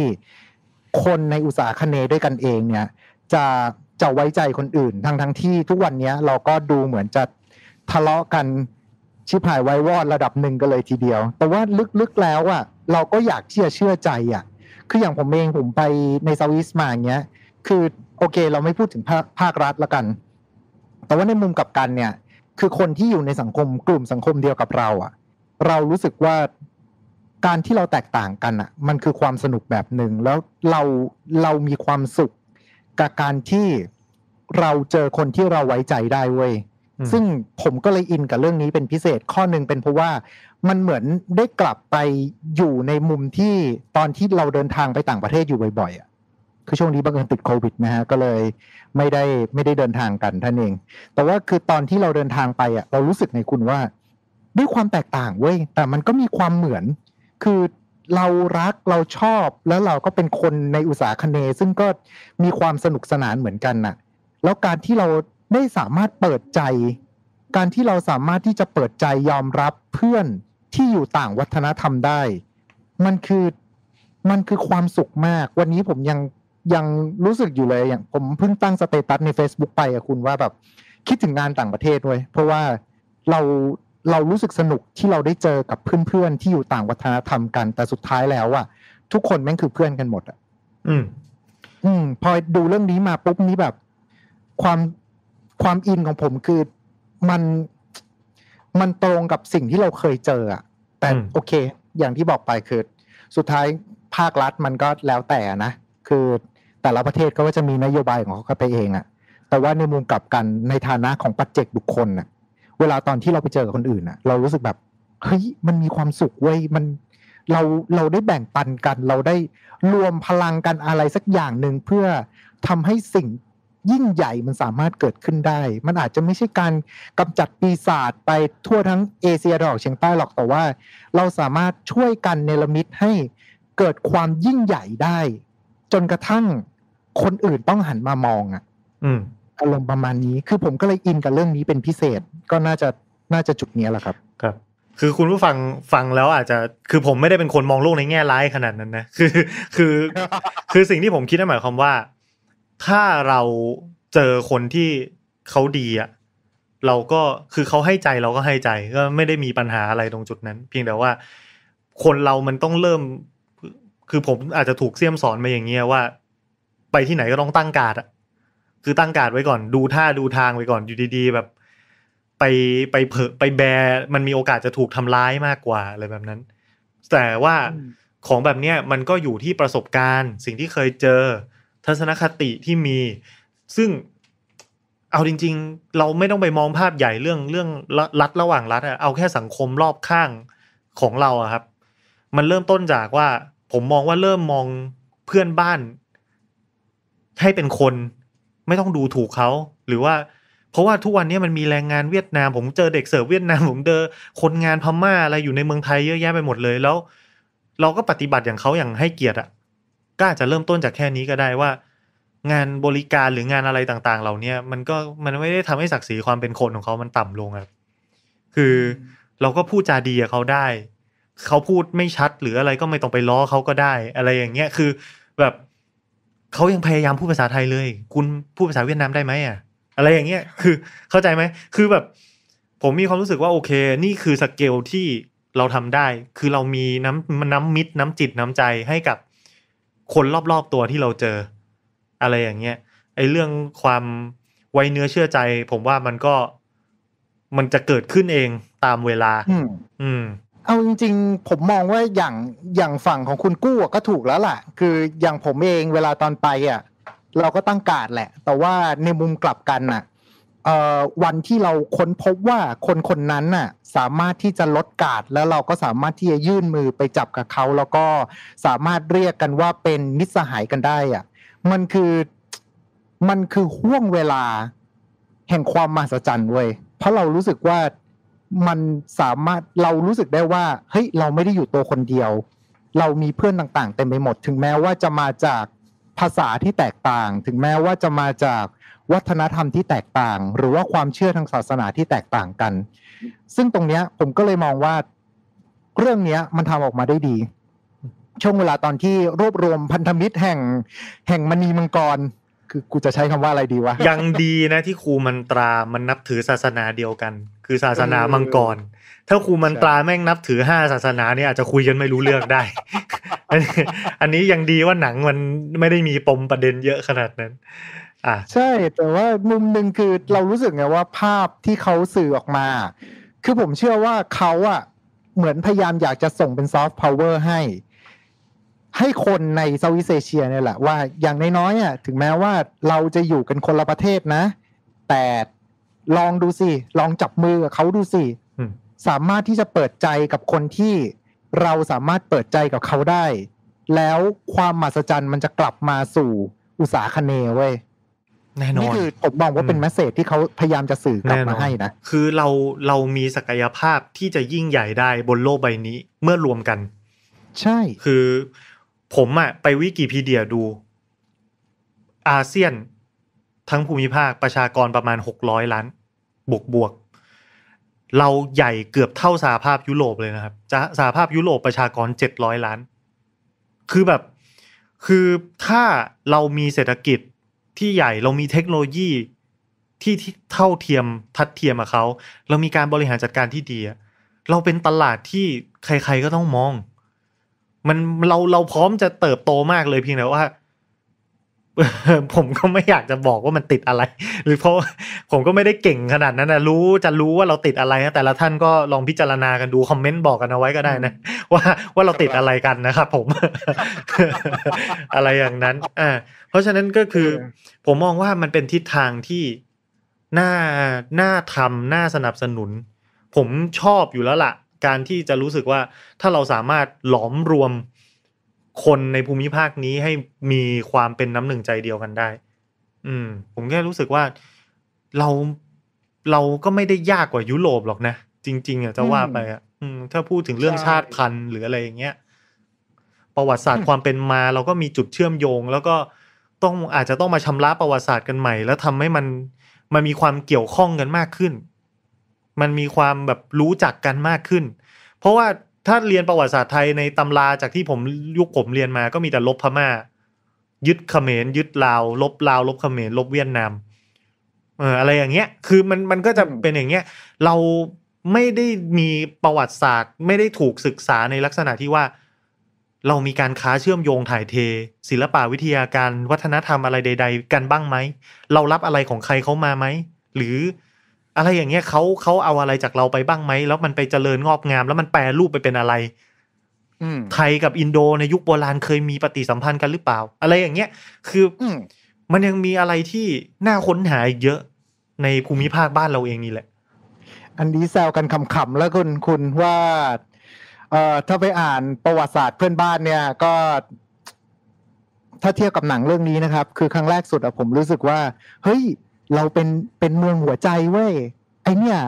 คนในอุตสาหคเนด้วยกันเองเนี่ยจะจะไว้ใจคนอื่นทั้งทั้งที่ทุกวันนี้เราก็ดูเหมือนจะทะเลาะกันชิบหายไว้วอดระดับหนึ่งกันเลยทีเดียว แต่ว่าลึกๆแล้วอ่ะเราก็อยากที่จะเชื่อใจอ่ะคืออย่างผมเองผมไปในสวิสมาอย่างเงี้ยคือโอเค เราไม่พูดถึงภาคภาครัฐละกัน แต่ว่าในมุมกับกันเนี่ย คือคนที่อยู่ในสังคมกลุ่มสังคมเดียวกับเราอะ่ะ เรารู้สึกว่าการที่เราแตกต่างกันอะ่ะ มันคือความสนุกแบบหนึ่งแล้วเราเรามีความสุข กับการที่เราเจอคนที่เราไว้ใจได้เว้ยซึ่งผมก็เลยอินกับเรื่องนี้เป็นพิเศษข้อหนึ่งเป็นเพราะว่ามันเหมือนได้กลับไปอยู่ในมุมที่ตอนที่เราเดินทางไปต่างประเทศอยู่บ่อยๆอ่ะคือช่วงนี้บังเอิญติดโควิดนะฮะ ก็เลยไม่ได้ไม่ได้เดินทางกันท่านเอง แต่ว่าคือตอนที่เราเดินทางไปอ่ะ เรารู้สึกในคุณว่าด้วยความแตกต่างเว้ยแต่มันก็มีความเหมือน คือเรารักเราชอบ แล้วเราก็เป็นคนในอุตสาคเนซึ่งก็มีความสนุกสนานเหมือนกันน่ะ แล้วการที่เราได้สามารถเปิดใจ การที่เราสามารถที่จะเปิดใจยอมรับเพื่อนที่อยู่ต่างวัฒนธรรมได้ มันคือมันคือความสุขมาก วันนี้ผมยังยังรู้สึกอยู่เลยอย่างผมเพิ่งตั้งสเตตัสใน Facebook ไปอะคุณว่าแบบคิดถึงงานต่างประเทศด้วย เพราะว่าเราเรารู้สึกสนุกที่เราได้เจอกับเพื่อนๆ ที่อยู่ต่างวัฒนธรรมกัน แต่สุดท้ายแล้วอะทุกคนแม่งคือเพื่อนกันหมดอะอืม อืม พอดูเรื่องนี้มาปุ๊บนี้แบบ ความความอินของผมคือ มันมันตรงกับสิ่งที่เราเคยเจออะแต่โอเค อย่างที่บอกไปคือสุดท้ายภาครัฐมันก็แล้วแต่นะคือแต่ละประเทศก็จะมีนโยบายของเขาไปเองอะแต่ว่าในมุมกลับกันในฐานะของปัจเจกบุคคลน่ะ เวลาตอนที่เราไปเจอกับคนอื่นอ่ะเรารู้สึกแบบ เฮ้ยมันมีความสุขเว้ยมันเราเราได้แบ่งปันกัน เราได้รวมพลังกันอะไรสักอย่างหนึ่งเพื่อทำให้สิ่งยิ่งใหญ่มันสามารถเกิดขึ้นได้ มันอาจจะไม่ใช่การกำจัดปีศาจไปทั่วทั้งเอเชียดอกเชียงใต้หรอกแต่ว่า เราสามารถช่วยกันเนรมิตให้เกิดความยิ่งใหญ่ได้ จนกระทั่งคนอื่นต้องหันมามองอ่ะ อืมอารมณ์ประมาณนี้คือผมก็เลยอินกับเรื่องนี้เป็นพิเศษ ก็น่าจะน่าจะจุดนี้แหละครับ ครับ คือคุณผู้ฟังฟังแล้วอาจจะ คือผมไม่ได้เป็นคนมองโลกในแง่ร้ายขนาดนั้นนะคือ คือคือสิ่งที่ผมคิดนั่นหมายความว่า ถ้าเราเจอคนที่เขาดีอ่ะ เราก็คือเขาให้ใจเราก็ให้ใจ ก็ไม่ได้มีปัญหาอะไรตรงจุดนั้น เพียงแต่ว่า คนเรามันต้องเริ่ม คือผมอาจจะถูกเสี้ยมสอนมาอย่างเงี้ยว่าไปที่ไหนก็ต้องตั้งการ์ดอะคือตั้งการ์ดไว้ก่อนดูท่าดูทางไว้ก่อน อยู่ดี ๆ แบบ ไปไปเผอไปแบมันมีโอกาสจะถูกทำร้ายมากกว่า อะไรแบบนั้น แต่ว่าของแบบเนี้ยมันก็อยู่ที่ประสบการณ์ สิ่งที่เคยเจอ ทัศนคติที่มี ซึ่งเอาจริง ๆ เราไม่ต้องไปมองภาพใหญ่เรื่องเรื่องรัฐระหว่างรัฐอะเอาแค่สังคมรอบข้างของเราอะครับ มันเริ่มต้นจากว่า ผมมองว่าเริ่มมองเพื่อนบ้านให้เป็นคนไม่ต้องดูถูกเขาหรือว่า เพราะว่าทุกวันนี้มันมีแรงงานเวียดนามผมเจอเด็กเสิร์ฟเวียดนาม ผมเจอคนงานพม่าอะไรอยู่ในเมืองไทยเยอะแยะไปหมดเลย แล้ว เราก็ปฏิบัติอย่างเขาอย่างให้เกียรติอ่ะก็อาจจะเริ่มต้นจากแค่นี้ก็ได้ว่า งานบริการหรืองานอะไรต่างๆ เหล่านี้มันก็มันไม่ได้ทำให้ศักดิ์ศรีความเป็นคนของเขามันต่ำลงครับคือเราก็พูดจาดีกับเขาได้เขาพูดไม่ชัดหรืออะไรก็ไม่ต้องไปล้อเขาก็ได้ อะไรอย่างเงี้ยคือแบบเขายังพยายามพูดภาษาไทยเลย คุณพูดภาษาเวียดนามได้ไหมอ่ะอะไรอย่างเงี้ยคือเข้าใจไหมคือแบบ ผมมีความรู้สึกว่าโอเค นี่คือสเกลที่เราทำได้ คือเรามีน้ำน้ำมิตรน้ำจิตน้ำใจให้กับ คนรอบๆตัวที่เราเจอ อะไรอย่างเงี้ยไอ้เรื่องความไวเนื้อเชื่อใจ ผมว่ามันก็มันจะเกิดขึ้นเองตามเวลา อืมเอาจริง ๆผมมองว่าอย่างอย่างฝั่งของคุณกู้ก็ถูกแล้วล่ะ คืออย่างผมเองเวลาตอนไปอ่ะเราก็ตั้งการแหละ แต่ว่าในมุมกลับกันน่ะวันที่เราค้นพบว่าคนคนนั้นน่ะสามารถที่จะลดกาดแล้วเราก็สามารถที่จะยื่นมือไปจับกับเขาแล้วก็สามารถเรียกกันว่าเป็นมิตรสหายกันได้อ่ะมันคือมันคือห่วงเวลาแห่งความมหัศจรรย์เว้ยเพราะเรารู้สึกว่ามันสามารถเรารู้สึกได้ว่าเฮ้ยเราไม่ได้อยู่ตัวคนเดียว เรามีเพื่อนต่างๆเต็มไปหมด ถึงแม้ว่าจะมาจากภาษาที่แตกต่าง ถึงแม้ว่าจะมาจากวัฒนธรรมที่แตกต่าง หรือว่าความเชื่อทางศาสนาที่แตกต่างกัน ซึ่งตรงเนี้ยผมก็เลยมองว่า เรื่องเนี้ยมันทำออกมาได้ดี ช่วงเวลาตอนที่รวบรวมพันธมิตรแห่งแห่งมณีมังกร คือกูจะใช้คำว่าอะไรดีวะยังดีนะที่ครูมันตรามันนับถือศาสนาเดียวกันคือศาสนามังกรถ้าครูมันตราแม่งนับถือห้าศาสนาเนี่ยอาจจะคุยกันไม่รู้เรื่องได้ อันนี้ยังดีว่าหนังมันไม่ได้มีปมประเด็นเยอะขนาดนั้นอ่ะใช่ แต่ว่ามุมหนึ่งคือเรารู้สึกไงว่าภาพที่เขาสื่อออกมา คือผมเชื่อว่าเขาอะเหมือนพยายามอยากจะส่งเป็นซอฟต์พาวเวอร์ให้ ให้คนในเซาท์อีสเอเชียเนี่ยแหละว่าอย่างน้อยๆอ่ะถึงแม้ว่าเราจะอยู่กันคนละประเทศนะแต่ลองดูสิ ลองจับมือกับเขาดูสิ สามารถที่จะเปิดใจกับคนที่เราสามารถเปิดใจกับเขาได้ แล้วความมหัศจรรย์มันจะกลับมาสู่ อุตสาคเนเว้ยแน่นอนนี่คือผมมองว่าเป็นแมสเซจที่เขาพยายามจะสื่อกลับมาให้นะ คือเราเรามีศักยภาพที่จะยิ่งใหญ่ได้บนโลกใบนี้ เมื่อรวมกัน ใช่ คือผมอะไปวิกิพีเดียดู อาเซียนทั้งภูมิภาคประชากรประมาณ 600 ล้าน บวกบวกเราใหญ่เกือบเท่าสหภาพยุโรปเลยนะครับ จะสหภาพยุโรปประชากร 700 ล้าน คือแบบคือถ้าเรามีเศรษฐกิจที่ใหญ่เรามีเทคโนโลยีที่เท่าเทียมทัดเทียมกับเขาเรามีการบริหารจัดการที่ดี เราเป็นตลาดที่ใคร ๆก็ต้องมอง มันเราเราพร้อมจะเติบโตมากเลยเพียงแต่ว่าผมก็ไม่อยากจะบอกว่ามันติดอะไร หรือเพราะผมก็ไม่ได้เก่งขนาดนั้นนะรู้จะรู้ว่าเราติดอะไรนะแต่ละท่านก็ลองพิจารณากันดู คอมเมนต์บอกกันเอาไว้ก็ได้นะว่าว่าเราติดอะไรกันนะครับผม อะไรอย่างนั้นอ่าเพราะฉะนั้นก็คือ ผมมองว่ามันเป็นทิศทางที่น่าน่าทำน่าสนับสนุน ผมชอบอยู่แล้วล่ะ การที่จะรู้สึกว่าถ้าเราสามารถหลอมรวมคนในภูมิภาค นี้ให้มีความเป็นน้ำหนึ่งใจเดียวกันได้ อืม ผมแค่รู้สึกว่าเราเราก็ไม่ได้ยากกว่ายุโรปหรอกนะจริงๆอ่ะจะว่าไปอ่ะถ้าพูดถึงเรื่องชาติพันธุ์หรืออะไรอย่างเงี้ยประวัติศาสตร์ความเป็นมาเราก็มีจุดเชื่อมโยง แล้วก็ต้องอาจจะต้องมาชำระประวัติศาสตร์กันใหม่ แล้วทำให้มันมันมีความเกี่ยวข้องกันมากขึ้น มันมีความแบบรู้จักกันมากขึ้น เพราะว่าถ้าเรียนประวัติศาสตร์ไทยในตำราจากที่ผมยุคผมเรียนมาก็มีแต่ลบพม่ายึดเขมรยึดลาว ลบลาว ลบเขมรลบเวียดนามเอออะไรอย่างเงี้ย คือมันมันก็จะเป็นอย่างเงี้ยเราไม่ได้มีประวัติศาสตร์ ไม่ได้ถูกศึกษาในลักษณะที่ว่าเรามีการค้าเชื่อมโยงถ่ายเท ศิลปะวิทยาการวัฒนธรรมอะไรใด ๆ กันบ้างไหมเรารับอะไรของใครเขามาไหมหรืออะไรอย่างเงี้ยเขาเขาเอาอะไรจากเราไปบ้างไหมแล้วมันไปเจริญงอกงาม แล้วมันแปลรูปไปเป็นอะไรไทยกับอินโดในยุคโบราณเคยมีปฏิสัมพันธ์กันหรือเปล่า อะไรอย่างเงี้ยคือมันยังมีอะไรที่น่าค้นหาอีกเยอะในภูมิภาคบ้านเราเองนี่แหละ อันนี้แซวกันขำๆแล้วคุณคุณว่า เอ่อถ้าไปอ่านประวัติศาสตร์เพื่อนบ้านเนี่ย ก็ ถ้าเทียบกับหนังเรื่องนี้นะครับ คือครั้งแรกสุดอะผมรู้สึกว่า เฮ้ยเราเป็นเป็นเมืองหัวใจเว้ยไอเนี่ย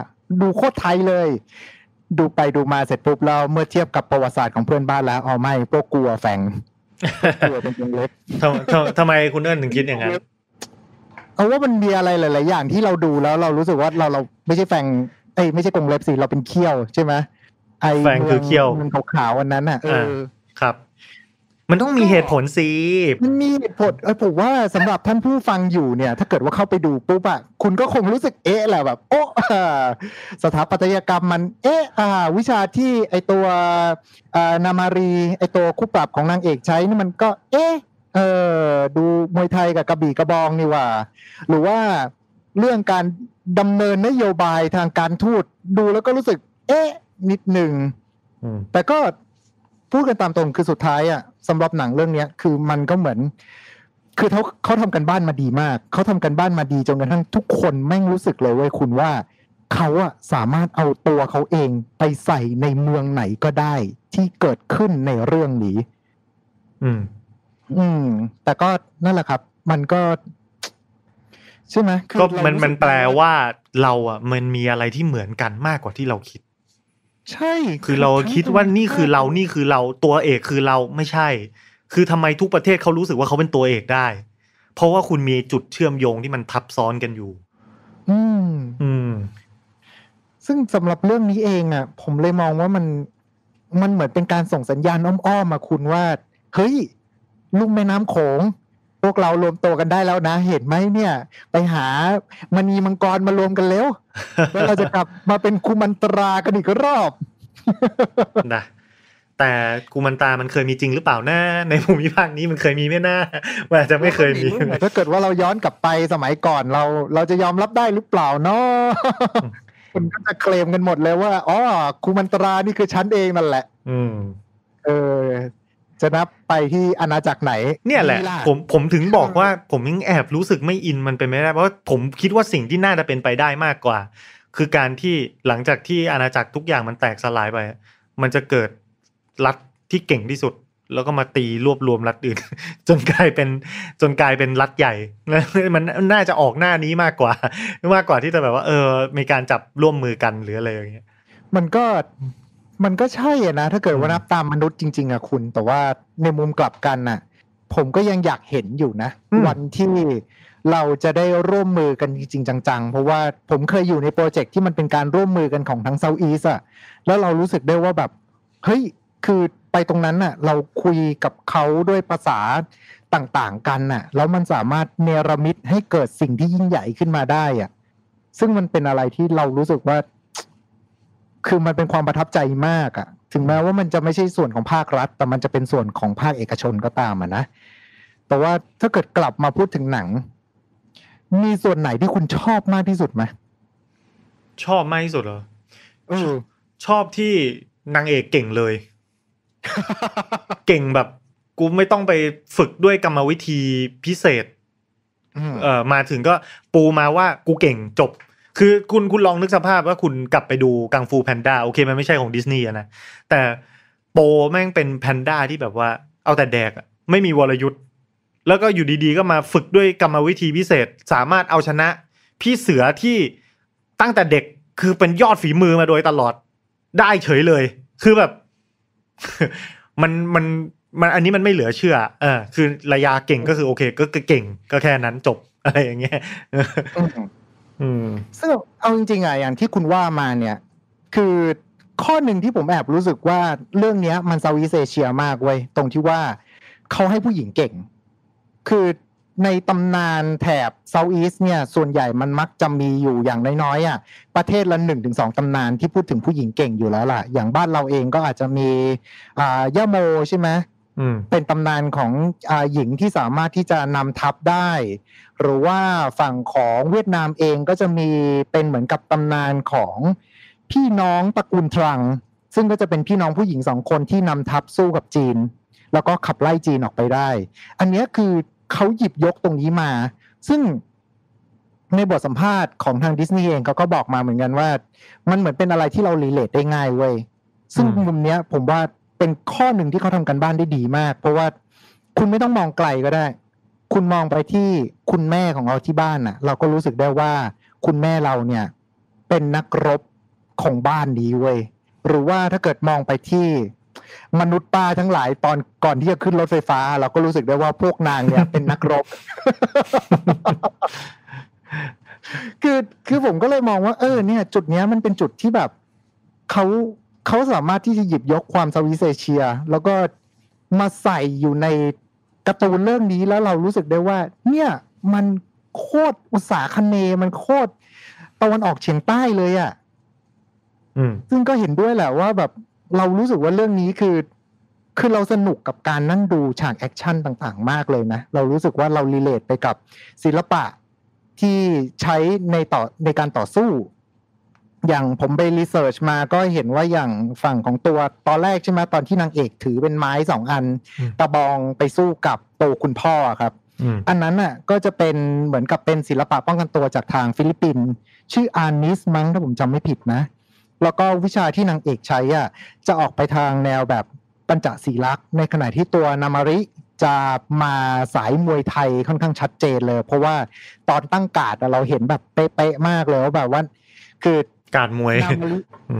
ดูโคตรไทยเลย ดูไปดูมาเสร็จปุ๊บเราเมื่อเทียบกับประวัติศาสตร์ของเพื่อนบ้านแล้วอ๋อไม่พวกกลัวแฝงกลัวเป็นเองเล็กทำไมคุณเอิญถึงคิดอย่างนั้นเอาว่ามันมีอะไรหลาย ๆ อย่างที่เราดูแล้วเรารู้สึกว่าเราเราไม่ใช่แฝงเอ้ยไม่ใช่กรงเล็บสิเราเป็นเขี้ยวใช่ไหมไอแเงคือเขี้ยว มันขาวๆวันนั้นอ่ะเออครับมันต้องมีเหตุผลสิ มันมีเหตุผลเออผมว่าสำหรับท่านผู้ฟังอยู่เนี่ย ถ้าเกิดว่าเข้าไปดูปุ๊บอะคุณก็คงรู้สึกเอ๊ะแหละแบบโอ้สถาปัตยกรรมมัน เอ๊ะอ่า วิชาที่ไอตัวนามารี ไอตัวคู่ปรับของนางเอกใช้นี่มันก็ เอ๊ะเออดูมวยไทยกับกระบี่กระบองนี่ว่า หรือว่าเรื่องการดำเนินนโยบายทางการทูตดูแล้วก็รู้สึก เอ๊ะนิดหนึ่งแต่ก็ พูดกันตามตรงคือสุดท้ายอะสำหรับหนังเรื่องเนี้ยคือมันก็เหมือน คือเขาเขาทำกันบ้านมาดีมาก เขาทำกันบ้านมาดีจนกระทั่งทุกคนแม่งรู้สึกเลยเว้ยคุณว่าเขาอะสามารถเอาตัวเขาเองไปใส่ในเมืองไหนก็ได้ ที่เกิดขึ้นในเรื่องนี้ อืม อืม แต่ก็นั่นแหละครับ มันก็ใช่ไหมก็มันมันแปลว่าเราอะมันมีอะไรที่เหมือนกันมากกว่าที่เราคิดใช่ คือเราคิดว่านี่คือเรา นี่คือเราตัวเอกคือเราไม่ใช่ คือทำไมทุกประเทศเขารู้สึกว่าเขาเป็นตัวเอกได้ เพราะว่าคุณมีจุดเชื่อมโยงที่มันทับซ้อนกันอยู่ อืม อืม ซึ่งสำหรับเรื่องนี้เองอ่ะ ผมเลยมองว่ามันมันเหมือนเป็นการส่งสัญญาณอ้อมๆมาคุณว่า เฮ้ยลุงแม่น้ำโขงพวกเรารวมตัวกันได้แล้วนะเห็นไหมเนี่ย ไปหามณีมังกรมารวมกันแล้วแล้วเราจะกลับมาเป็นคุมันตรากันอีกรอบนะแต่กูมันตามันเคยมีจริงหรือเปล่าหน้าในภูมิภาคนี้มันเคยมีไม่น่าว่าจะไม่เคยมีถ้าเกิดว่าเราย้อนกลับไปสมัยก่อนเรา เราจะยอมรับได้หรือเปล่าเนาะคนก็จะเคลมกันหมดเลยว่าอ๋อคูมันตรานี่คือชั้นเองนั่นแหละ อืม เออจะนับไปที่อาณาจักรไหนเนี่ยแหละ ผมผมถึงบอกว่าผมยังแอบรู้สึกไม่อินมันเป็นไม่ได้ เพราะ ผมคิดว่าสิ่งที่น่าจะเป็นไปได้มากกว่า คือการที่หลังจากที่อาณาจักรทุกอย่างมันแตกสลายไป มันจะเกิดรัฐที่เก่งที่สุด แล้วก็มาตีรวบรวมรัฐอื่น จนกลายเป็นจนกลายเป็นรัฐใหญ่ มันน่าจะออกหน้านี้มากกว่า มากกว่าที่จะแบบว่าเออมีการจับร่วมมือกันหรืออะไรอย่างเงี้ยมันก็มันก็ใช่อะนะ ถ้าเกิดว่านับตามมนุษย์จริงๆอะคุณ แต่ว่าในมุมกลับกันอะผมก็ยังอยากเห็นอยู่นะ วันที่เราจะได้ร่วมมือกันจริง ๆ จัง ๆ เพราะว่าผมเคยอยู่ในโปรเจกต์ที่มันเป็นการร่วมมือกันของทั้งเซาท์อีสอะแล้วเรารู้สึกได้ว่าแบบ เฮ้ย คือไปตรงนั้นน่ะ เราคุยกับเขาด้วยภาษาต่าง ๆ กันน่ะแล้วมันสามารถเนรมิตให้เกิดสิ่งที่ยิ่งใหญ่ขึ้นมาได้อะซึ่งมันเป็นอะไรที่เรารู้สึกว่าคือมันเป็นความประทับใจมากอะถึงแม้ว่ามันจะไม่ใช่ส่วนของภาครัฐ แต่มันจะเป็นส่วนของภาคเอกชนก็ตามอะนะ แต่ว่าถ้าเกิดกลับมาพูดถึงหนัง มีส่วนไหนที่คุณชอบมากที่สุดไหม ชอบมากที่สุดเหรออ ชอบที่นางเอกเก่งเลย เก่งแบบกูไม่ต้องไปฝึกด้วยกรรมวิธีพิเศษเออมาถึงก็ ปูมาว่ากูเก่งจบคือคุณคุณลองนึกสภาพว่าคุณกลับไปดูกังฟูแพนด้าโอเคมันไม่ใช่ของดิสนีย์นะ แต่โปแม่งเป็นแพนด้าที่แบบว่า เอาแต่แดกไม่มีวรยุทธ์ แล้วก็อยู่ดีๆก็มาฝึกด้วยกรรมวิธีพิเศษ สามารถเอาชนะ พี่เสือที่ตั้งแต่เด็กคือเป็นยอดฝีมือมาโดยตลอดได้เฉยเลย คือแบบมันมันมันอันนี้มันไม่เหลือเชื่อเออคือระยะเก่งก็คือโอเคก็เก่ง ก็แค่นั้นจบอะไรอย่างเงี้ยซึ่งเอาจริงๆอ่ะ อย่างที่คุณว่ามาเนี่ย คือข้อหนึ่งที่ผมแอบรู้สึกว่าเรื่องเนี้ยมันเซาท์อีสเซเชียมากเว้ยตรงที่ว่าเขาให้ผู้หญิงเก่ง คือในตำนานแถบเซาท์อีสเนี่ย ส่วนใหญ่มันมักจะมีอยู่อย่างน้อยๆอ่ะประเทศละหนึ่งถึงสองตำนานที่พูดถึงผู้หญิงเก่งอยู่แล้วล่ะ อย่างบ้านเราเองก็อาจจะมีอ่าย่าโม ใช่ไหมเป็นตำนานของอหญิงที่สามารถที่จะนำทัพได้ หรือว่าฝั่งของเวียดนามเองก็จะมีเป็นเหมือนกับตำนานของพี่น้องตระกูลตรัง ซึ่งก็จะเป็นพี่น้องผู้หญิงสองคนที่นำทัพ สู้กับจีน แล้วก็ขับไล่จีนออกไปได้ อันนี้คือเขาหยิบยกตรงนี้มา ซึ่งในบทสัมภาษณ์ของทางดิสนีย์เองเขาก็บอกมาเหมือนกันว่า มันเหมือนเป็นอะไรที่เรารีเลทได้ง่ายเว้ยซึ่งมุมเนี้ยผมว่าเป็นข้อหนึ่งที่เขาทำกันบ้านได้ดีมาก เพราะว่าคุณไม่ต้องมองไกลก็ได้ คุณมองไปที่คุณแม่ของเราที่บ้านน่ะ เราก็รู้สึกได้ว่า คุณแม่เราเนี่ย เป็นนักรบของบ้านนี้เว้ยหรือว่าถ้าเกิดมองไปที่มนุษย์ป้าทั้งหลายตอนก่อนที่จะขึ้นรถไฟฟ้า เราก็รู้สึกได้ว่าพวกนางเนี่ยเป็นนักรบคือคือผมก็เลยมองว่า เออเนี่ยจุดเนี้ยมันเป็นจุดที่แบบเขาเขาสามารถที่จะหยิบยกความสวิสเซเชีย แล้วก็มาใส่อยู่ในกระตูนเรื่องนี้ แล้วเรารู้สึกได้ว่า เนี่ยมันโคตรอุตสาคเนมันโคตรตะวันออกเฉียงใต้เลยอะ่ะซึ่งก็เห็นด้วยแหละว่าแบบเรารู้สึกว่าเรื่องนี้คือคือเราสนุกกับการนั่งดูฉากแอคชั่นต่างๆ มากเลยนะ เรารู้สึกว่าเรารีเลทไปกับศิลปะที่ใช้ในต่อในการต่อสู้อย่างผมไปรีเสิร์ชมาก็เห็นว่าอย่างฝั่งของตัวตอนแรกใช่ไหมตอนที่นางเอกถือเป็นไม้สองอันตะบองไปสู้กับตัวคุณพ่อครับ อันนั้นน่ะก็จะเป็นเหมือนกับเป็นศิลปะป้องกันตัวจากทางฟิลิปปินส์ชื่ออานิสมั้งถ้าผมจำไม่ผิดนะ แล้วก็วิชาที่นางเอกใช้อ่ะจะออกไปทางแนวแบบปัญจศีลักษ์ในขณะที่ตัวนามาริจะมาสายมวยไทยค่อนข้างชัดเจนเลย เพราะว่าตอนตั้งกาดเราเห็นแบบเป๊ะๆมากเลยว่าแบบว่า คือกาดมวย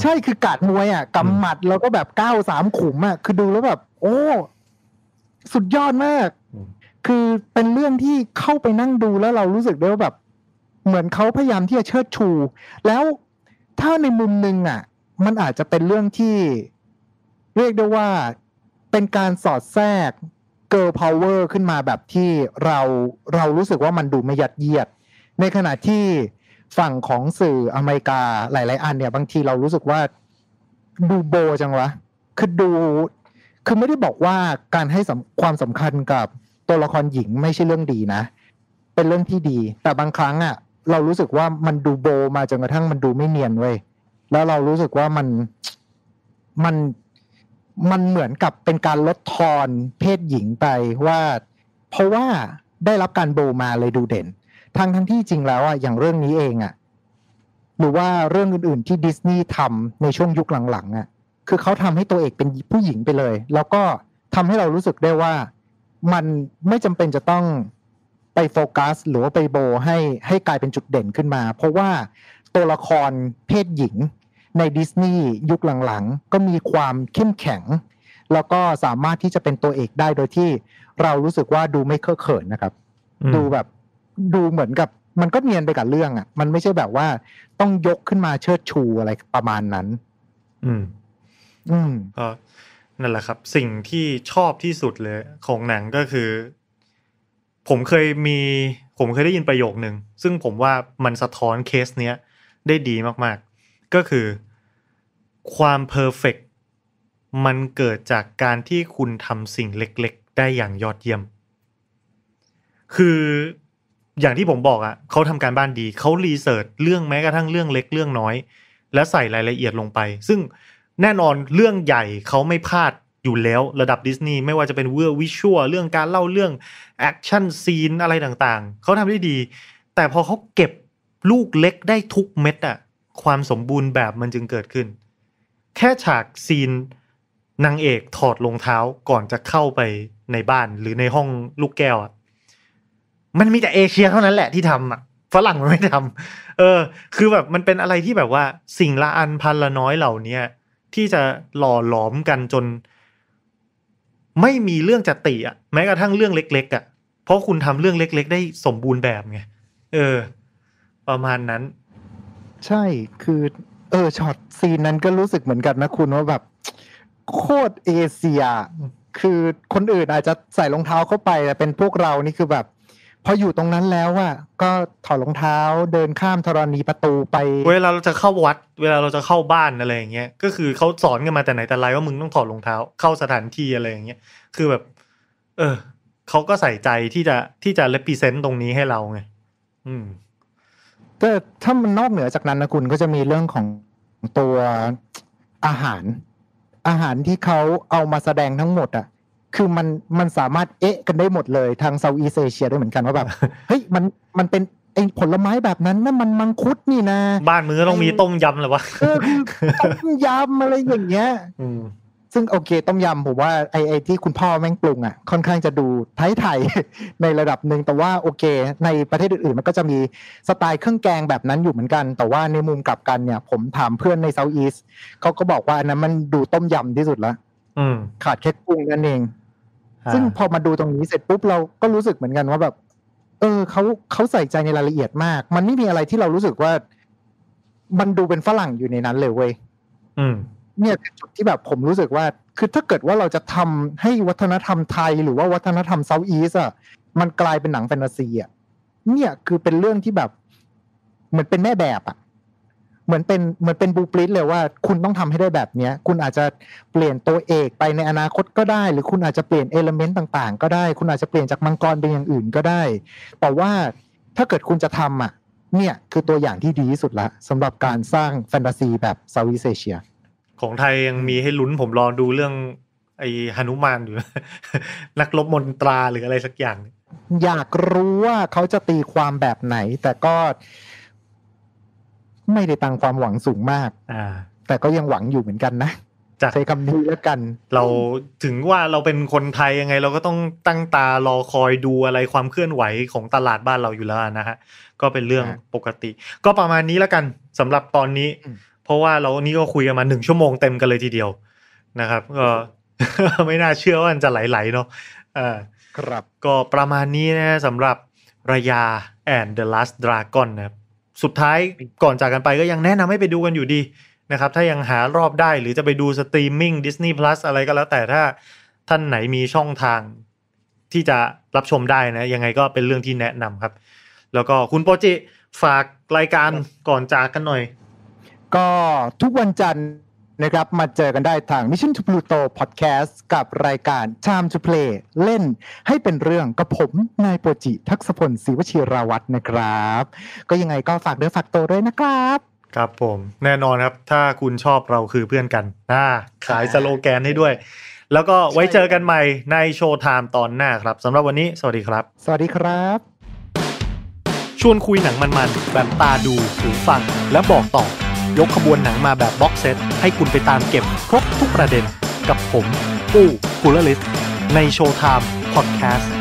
ใช่คือกาดมวยอ่ะกำหมัดแล้วก็แบบก้าวสามขุมอ่ะคือดูแล้วแบบ โอ้ สุดยอดมาก คือเป็นเรื่องที่เข้าไปนั่งดูแล้วเรารู้สึกได้ว่าแบบเหมือนเขาพยายามที่จะเชิดชูแล้วถ้าในมุมหนึ่งอ่ะ มันอาจจะเป็นเรื่องที่เรียกได้ว่าเป็นการสอดแทรกเกิร์ลพาวเวอร์ขึ้นมาแบบที่เราเรารู้สึกว่ามันดูไม่ยัดเยียดในขณะที่ฝั่งของสื่ออเมริกาหลาย ๆ อันเนี่ย บางทีเรารู้สึกว่าดูโบจังวะคือดู คือไม่ได้บอกว่าการให้ความสำคัญกับตัวละครหญิงไม่ใช่เรื่องดีนะ เป็นเรื่องที่ดี แต่บางครั้งอะ่ะเรารู้สึกว่ามันดูโบมาจนกระทั่งมันดูไม่เนียนเว้ยแล้วเรารู้สึกว่ามันมันมันเหมือนกับเป็นการลดทอนเพศหญิงไปว่า เพราะว่าได้รับการโบมาเลยดูเด่นทางทั้งที่จริงแล้วอะอย่างเรื่องนี้เองอะหรือว่าเรื่องอื่น ๆ ที่ดิสนีย์ทำในช่วงยุคหลังๆอะคือเขาทำให้ตัวเอกเป็นผู้หญิงไปเลย แล้วก็ทำให้เรารู้สึกได้ว่า มันไม่จำเป็นจะต้องไปโฟกัสหรือว่าไปโบให้ให้กลายเป็นจุดเด่นขึ้นมาเพราะว่าตัวละครเพศหญิงในดิสนีย์ยุคหลังๆก็มีความเข้มแข็ง แล้วก็สามารถที่จะเป็นตัวเอกได้โดยที่เรารู้สึกว่าดูไม่เคอะเขินนะครับ ดูแบบดูเหมือนกับมันก็เนียนไปกับเรื่องอ่ะ มันไม่ใช่แบบว่า ต้องยกขึ้นมาเชิดชูอะไรประมาณนั้น อืม อืมก็นั่นแหละครับ สิ่งที่ชอบที่สุดเลย ของหนังก็คือ ผมเคยมี ผมเคยได้ยินประโยคนึงซึ่งผมว่ามันสะท้อนเคสเนี้ยได้ดีมาก ๆ ก็คือความเพอร์เฟกมันเกิดจากการที่คุณทำสิ่งเล็ก ๆ ได้อย่างยอดเยี่ยม คืออย่างที่ผมบอกอะ่ะเขาทำการบ้านดีเขารีเสิร์ชเรื่องแม้กระทั่งเรื่องเล็กเรื่องน้อย แล้วใส่รายละเอียดลงไป ซึ่งแน่นอนเรื่องใหญ่เขาไม่พลาดอยู่แล้วระดับดิสนีย์ไม่ว่าจะเป็นเวอร์วิชวลเรื่องการเล่าเรื่องแอคชั่นซีนอะไรต่างๆ เขาทำได้ดี แต่พอเขาเก็บลูกเล็กได้ทุกเม็ดอะความสมบูรณ์แบบมันจึงเกิดขึ้น แค่ฉากซีนนางเอกถอดรองเท้าก่อนจะเข้าไปในบ้านหรือในห้องลูกแก้วอะมันมีแต่เอเชียเท่านั้นแหละที่ทำอ่ะฝรั่งมันไม่ทำ เออ คือแบบมันเป็นอะไรที่แบบว่า สิ่งละอันพันละน้อยเหล่าเนี้ยที่จะหล่อหลอมกันจน ไม่มีเรื่องจะติอ่ะแม้กระทั่งเรื่องเล็ก ๆ อ่ะเพราะคุณทำเรื่องเล็กๆได้สมบูรณ์แบบไงเออ ประมาณนั้น ใช่คือ เออช็อตซีนนั้นก็รู้สึกเหมือนกันนะคุณ ว่าแบบ โคตรเอเชีย คือคนอื่นอาจจะใส่รองเท้าเข้าไปแต่เป็นพวกเรานี่คือแบบพออยู่ตรงนั้นแล้วอ่ก็ถอดรองเท้าเดินข้ามธรณีประตูไป เวลาเราจะเข้าวัด เวลาเราจะเข้าบ้านอะไรอย่างเงี้ยก็คือเขาสอนกันมาแต่ไหนแต่ไรว่ามึงต้องถอดรองเท้าเข้าสถานที่อะไรอย่างเงี้ยคือแบบ เออเขาก็ใส่ใจที่จะที่จะเลปิเซนต์ตรงนี้ให้เราไงอืมแต่ถ้ามันนอกเหนือจากนั้นนะคุณก็จะมีเรื่องของตัวอาหาร อาหารที่เขาเอามาแสดงทั้งหมดอะคือมันมันสามารถเอ๊ะกันได้หมดเลยทางเซาท์อีสเอเชียได้เหมือนกันว่าแบบ เฮ้ยมันมันเป็นไอผลไม้แบบนั้นนะ่นมันมังคุดนี่นะบ้านมือต้องมีต้มยำหรือวะต้มยำอะไรอย่างเงี้ยซึ่งโอเคต้มยำผมว่าไอ้ไอ้ที่คุณพ่อแม่งปรุงอ่ะ ค่อนข้างจะดูไทยๆในระดับหนึ่งแต่ว่าโอเค ในประเทศอื่น ๆ มันก็จะมีสไตล์เครื่องแกงแบบนั้นอยู่เหมือนกัน แต่ว่าในมุมกลับกันเนี่ย ผมถามเพื่อนในเซาท์อีสเขาก็บอกว่าอันนั้นมันดูต้มยำที่สุดละขาดแค่กุ้งนั่นเองซึ่งพอมาดูตรงนี้เสร็จปุ๊บ เราก็รู้สึกเหมือนกันว่าแบบ เออเขาเขาใส่ใจในรายละเอียดมาก มันไม่มีอะไรที่เรารู้สึกว่า มันดูเป็นฝรั่งอยู่ในนั้นเลยเว้ยเนี่ยจุดที่แบบผมรู้สึกว่า คือถ้าเกิดว่าเราจะทำให้วัฒนธรรมไทย หรือว่าวัฒนธรรมเซาท์อีสอ่ะ มันกลายเป็นหนังแฟนตาซีอ่ะ เนี่ยคือเป็นเรื่องที่แบบ เหมือนเป็นแม่แบบอ่ะเหมือนเป็นเหมือนเป็นบูปลิ้เลยว่า คุณต้องทำให้ได้แบบเนี้ยคุณอาจจะเปลี่ยนตัวเอกไปในอนาคตก็ได้ หรือคุณอาจจะเปลี่ยนเอลเมนต์ต่างๆ ก็ได้ คุณอาจจะเปลี่ยนจากมังกรเป็นอย่างอื่นก็ได้ แต่ว่าถ้าเกิดคุณจะทำอ่ะ เนี่ยคือตัวอย่างที่ดีที่สุดละ สำหรับการสร้างแฟนตาซีแบบซาวิสเซเชีย ของไทยยังมีให้ลุ้นผมรอดูเรื่องไอ้หนุมานอยู่นักลบมนตราหรืออะไรสักอย่าง อยากรู้ว่าเขาจะตีความแบบไหน แต่ก็ไม่ได้ตั้งความหวังสูงมาก อ่า แต่ก็ยังหวังอยู่เหมือนกันนะจะใช้คำนี้แล้วกัน เราถึงว่าเราเป็นคนไทยยังไง เราก็ต้องตั้งตารอคอยดูอะไรความเคลื่อนไหวของตลาดบ้านเราอยู่แล้วนะฮะ ก็เป็นเรื่องปกติ ก็ประมาณนี้แล้วกันสำหรับตอนนี้ เพราะว่าเรานี่ก็คุยกันมาหนึ่งชั่วโมงเต็มกันเลยทีเดียวนะครับ ก็ไม่น่าเชื่อว่ามันจะไหลๆเนาะอ่าครับ ก็ประมาณนี้นะสำหรับระยา and the last dragon นะครับสุดท้ายก่อนจากกันไปก็ยังแนะนำให้ไปดูกันอยู่ดีนะครับถ้ายังหารอบได้หรือจะไปดูสตรีมมิ่ง Disney Plus อะไรก็แล้วแต่ถ้าท่านไหนมีช่องทางที่จะรับชมได้นะ ยังไงก็เป็นเรื่องที่แนะนำครับ แล้วก็คุณโปจิ ฝากรายการก่อนจากกันหน่อย ก็ทุกวันจันทร์นะครับมาเจอกันได้ทาง Mission to Pluto Podcast กับรายการ Time to Play เล่นให้เป็นเรื่องกับผมนายโปรจิทักษพลศิวชีราวัตรนะครับ ก็ยังไงก็ฝากเดือฝากตัวด้วยนะครับ ครับผมแน่นอนครับ ถ้าคุณชอบเราคือเพื่อนกันน่าขายสโลแกนให้ด้วย แล้วก็ไว้เจอกันใหม่ในโชว์ไทม์ตอนหน้าครับสำหรับวันนี้สวัสดีครับ สวัสดีครับชวนคุยหนังมันๆแบบตาดูหูฟังและบอกต่อยกขบวนหนังมาแบบบ็อกเซตให้คุณไปตามเก็บ ครบทุกประเด็น กับผมปู้กุลลิสในโชว์ไทม์พอดแคสต์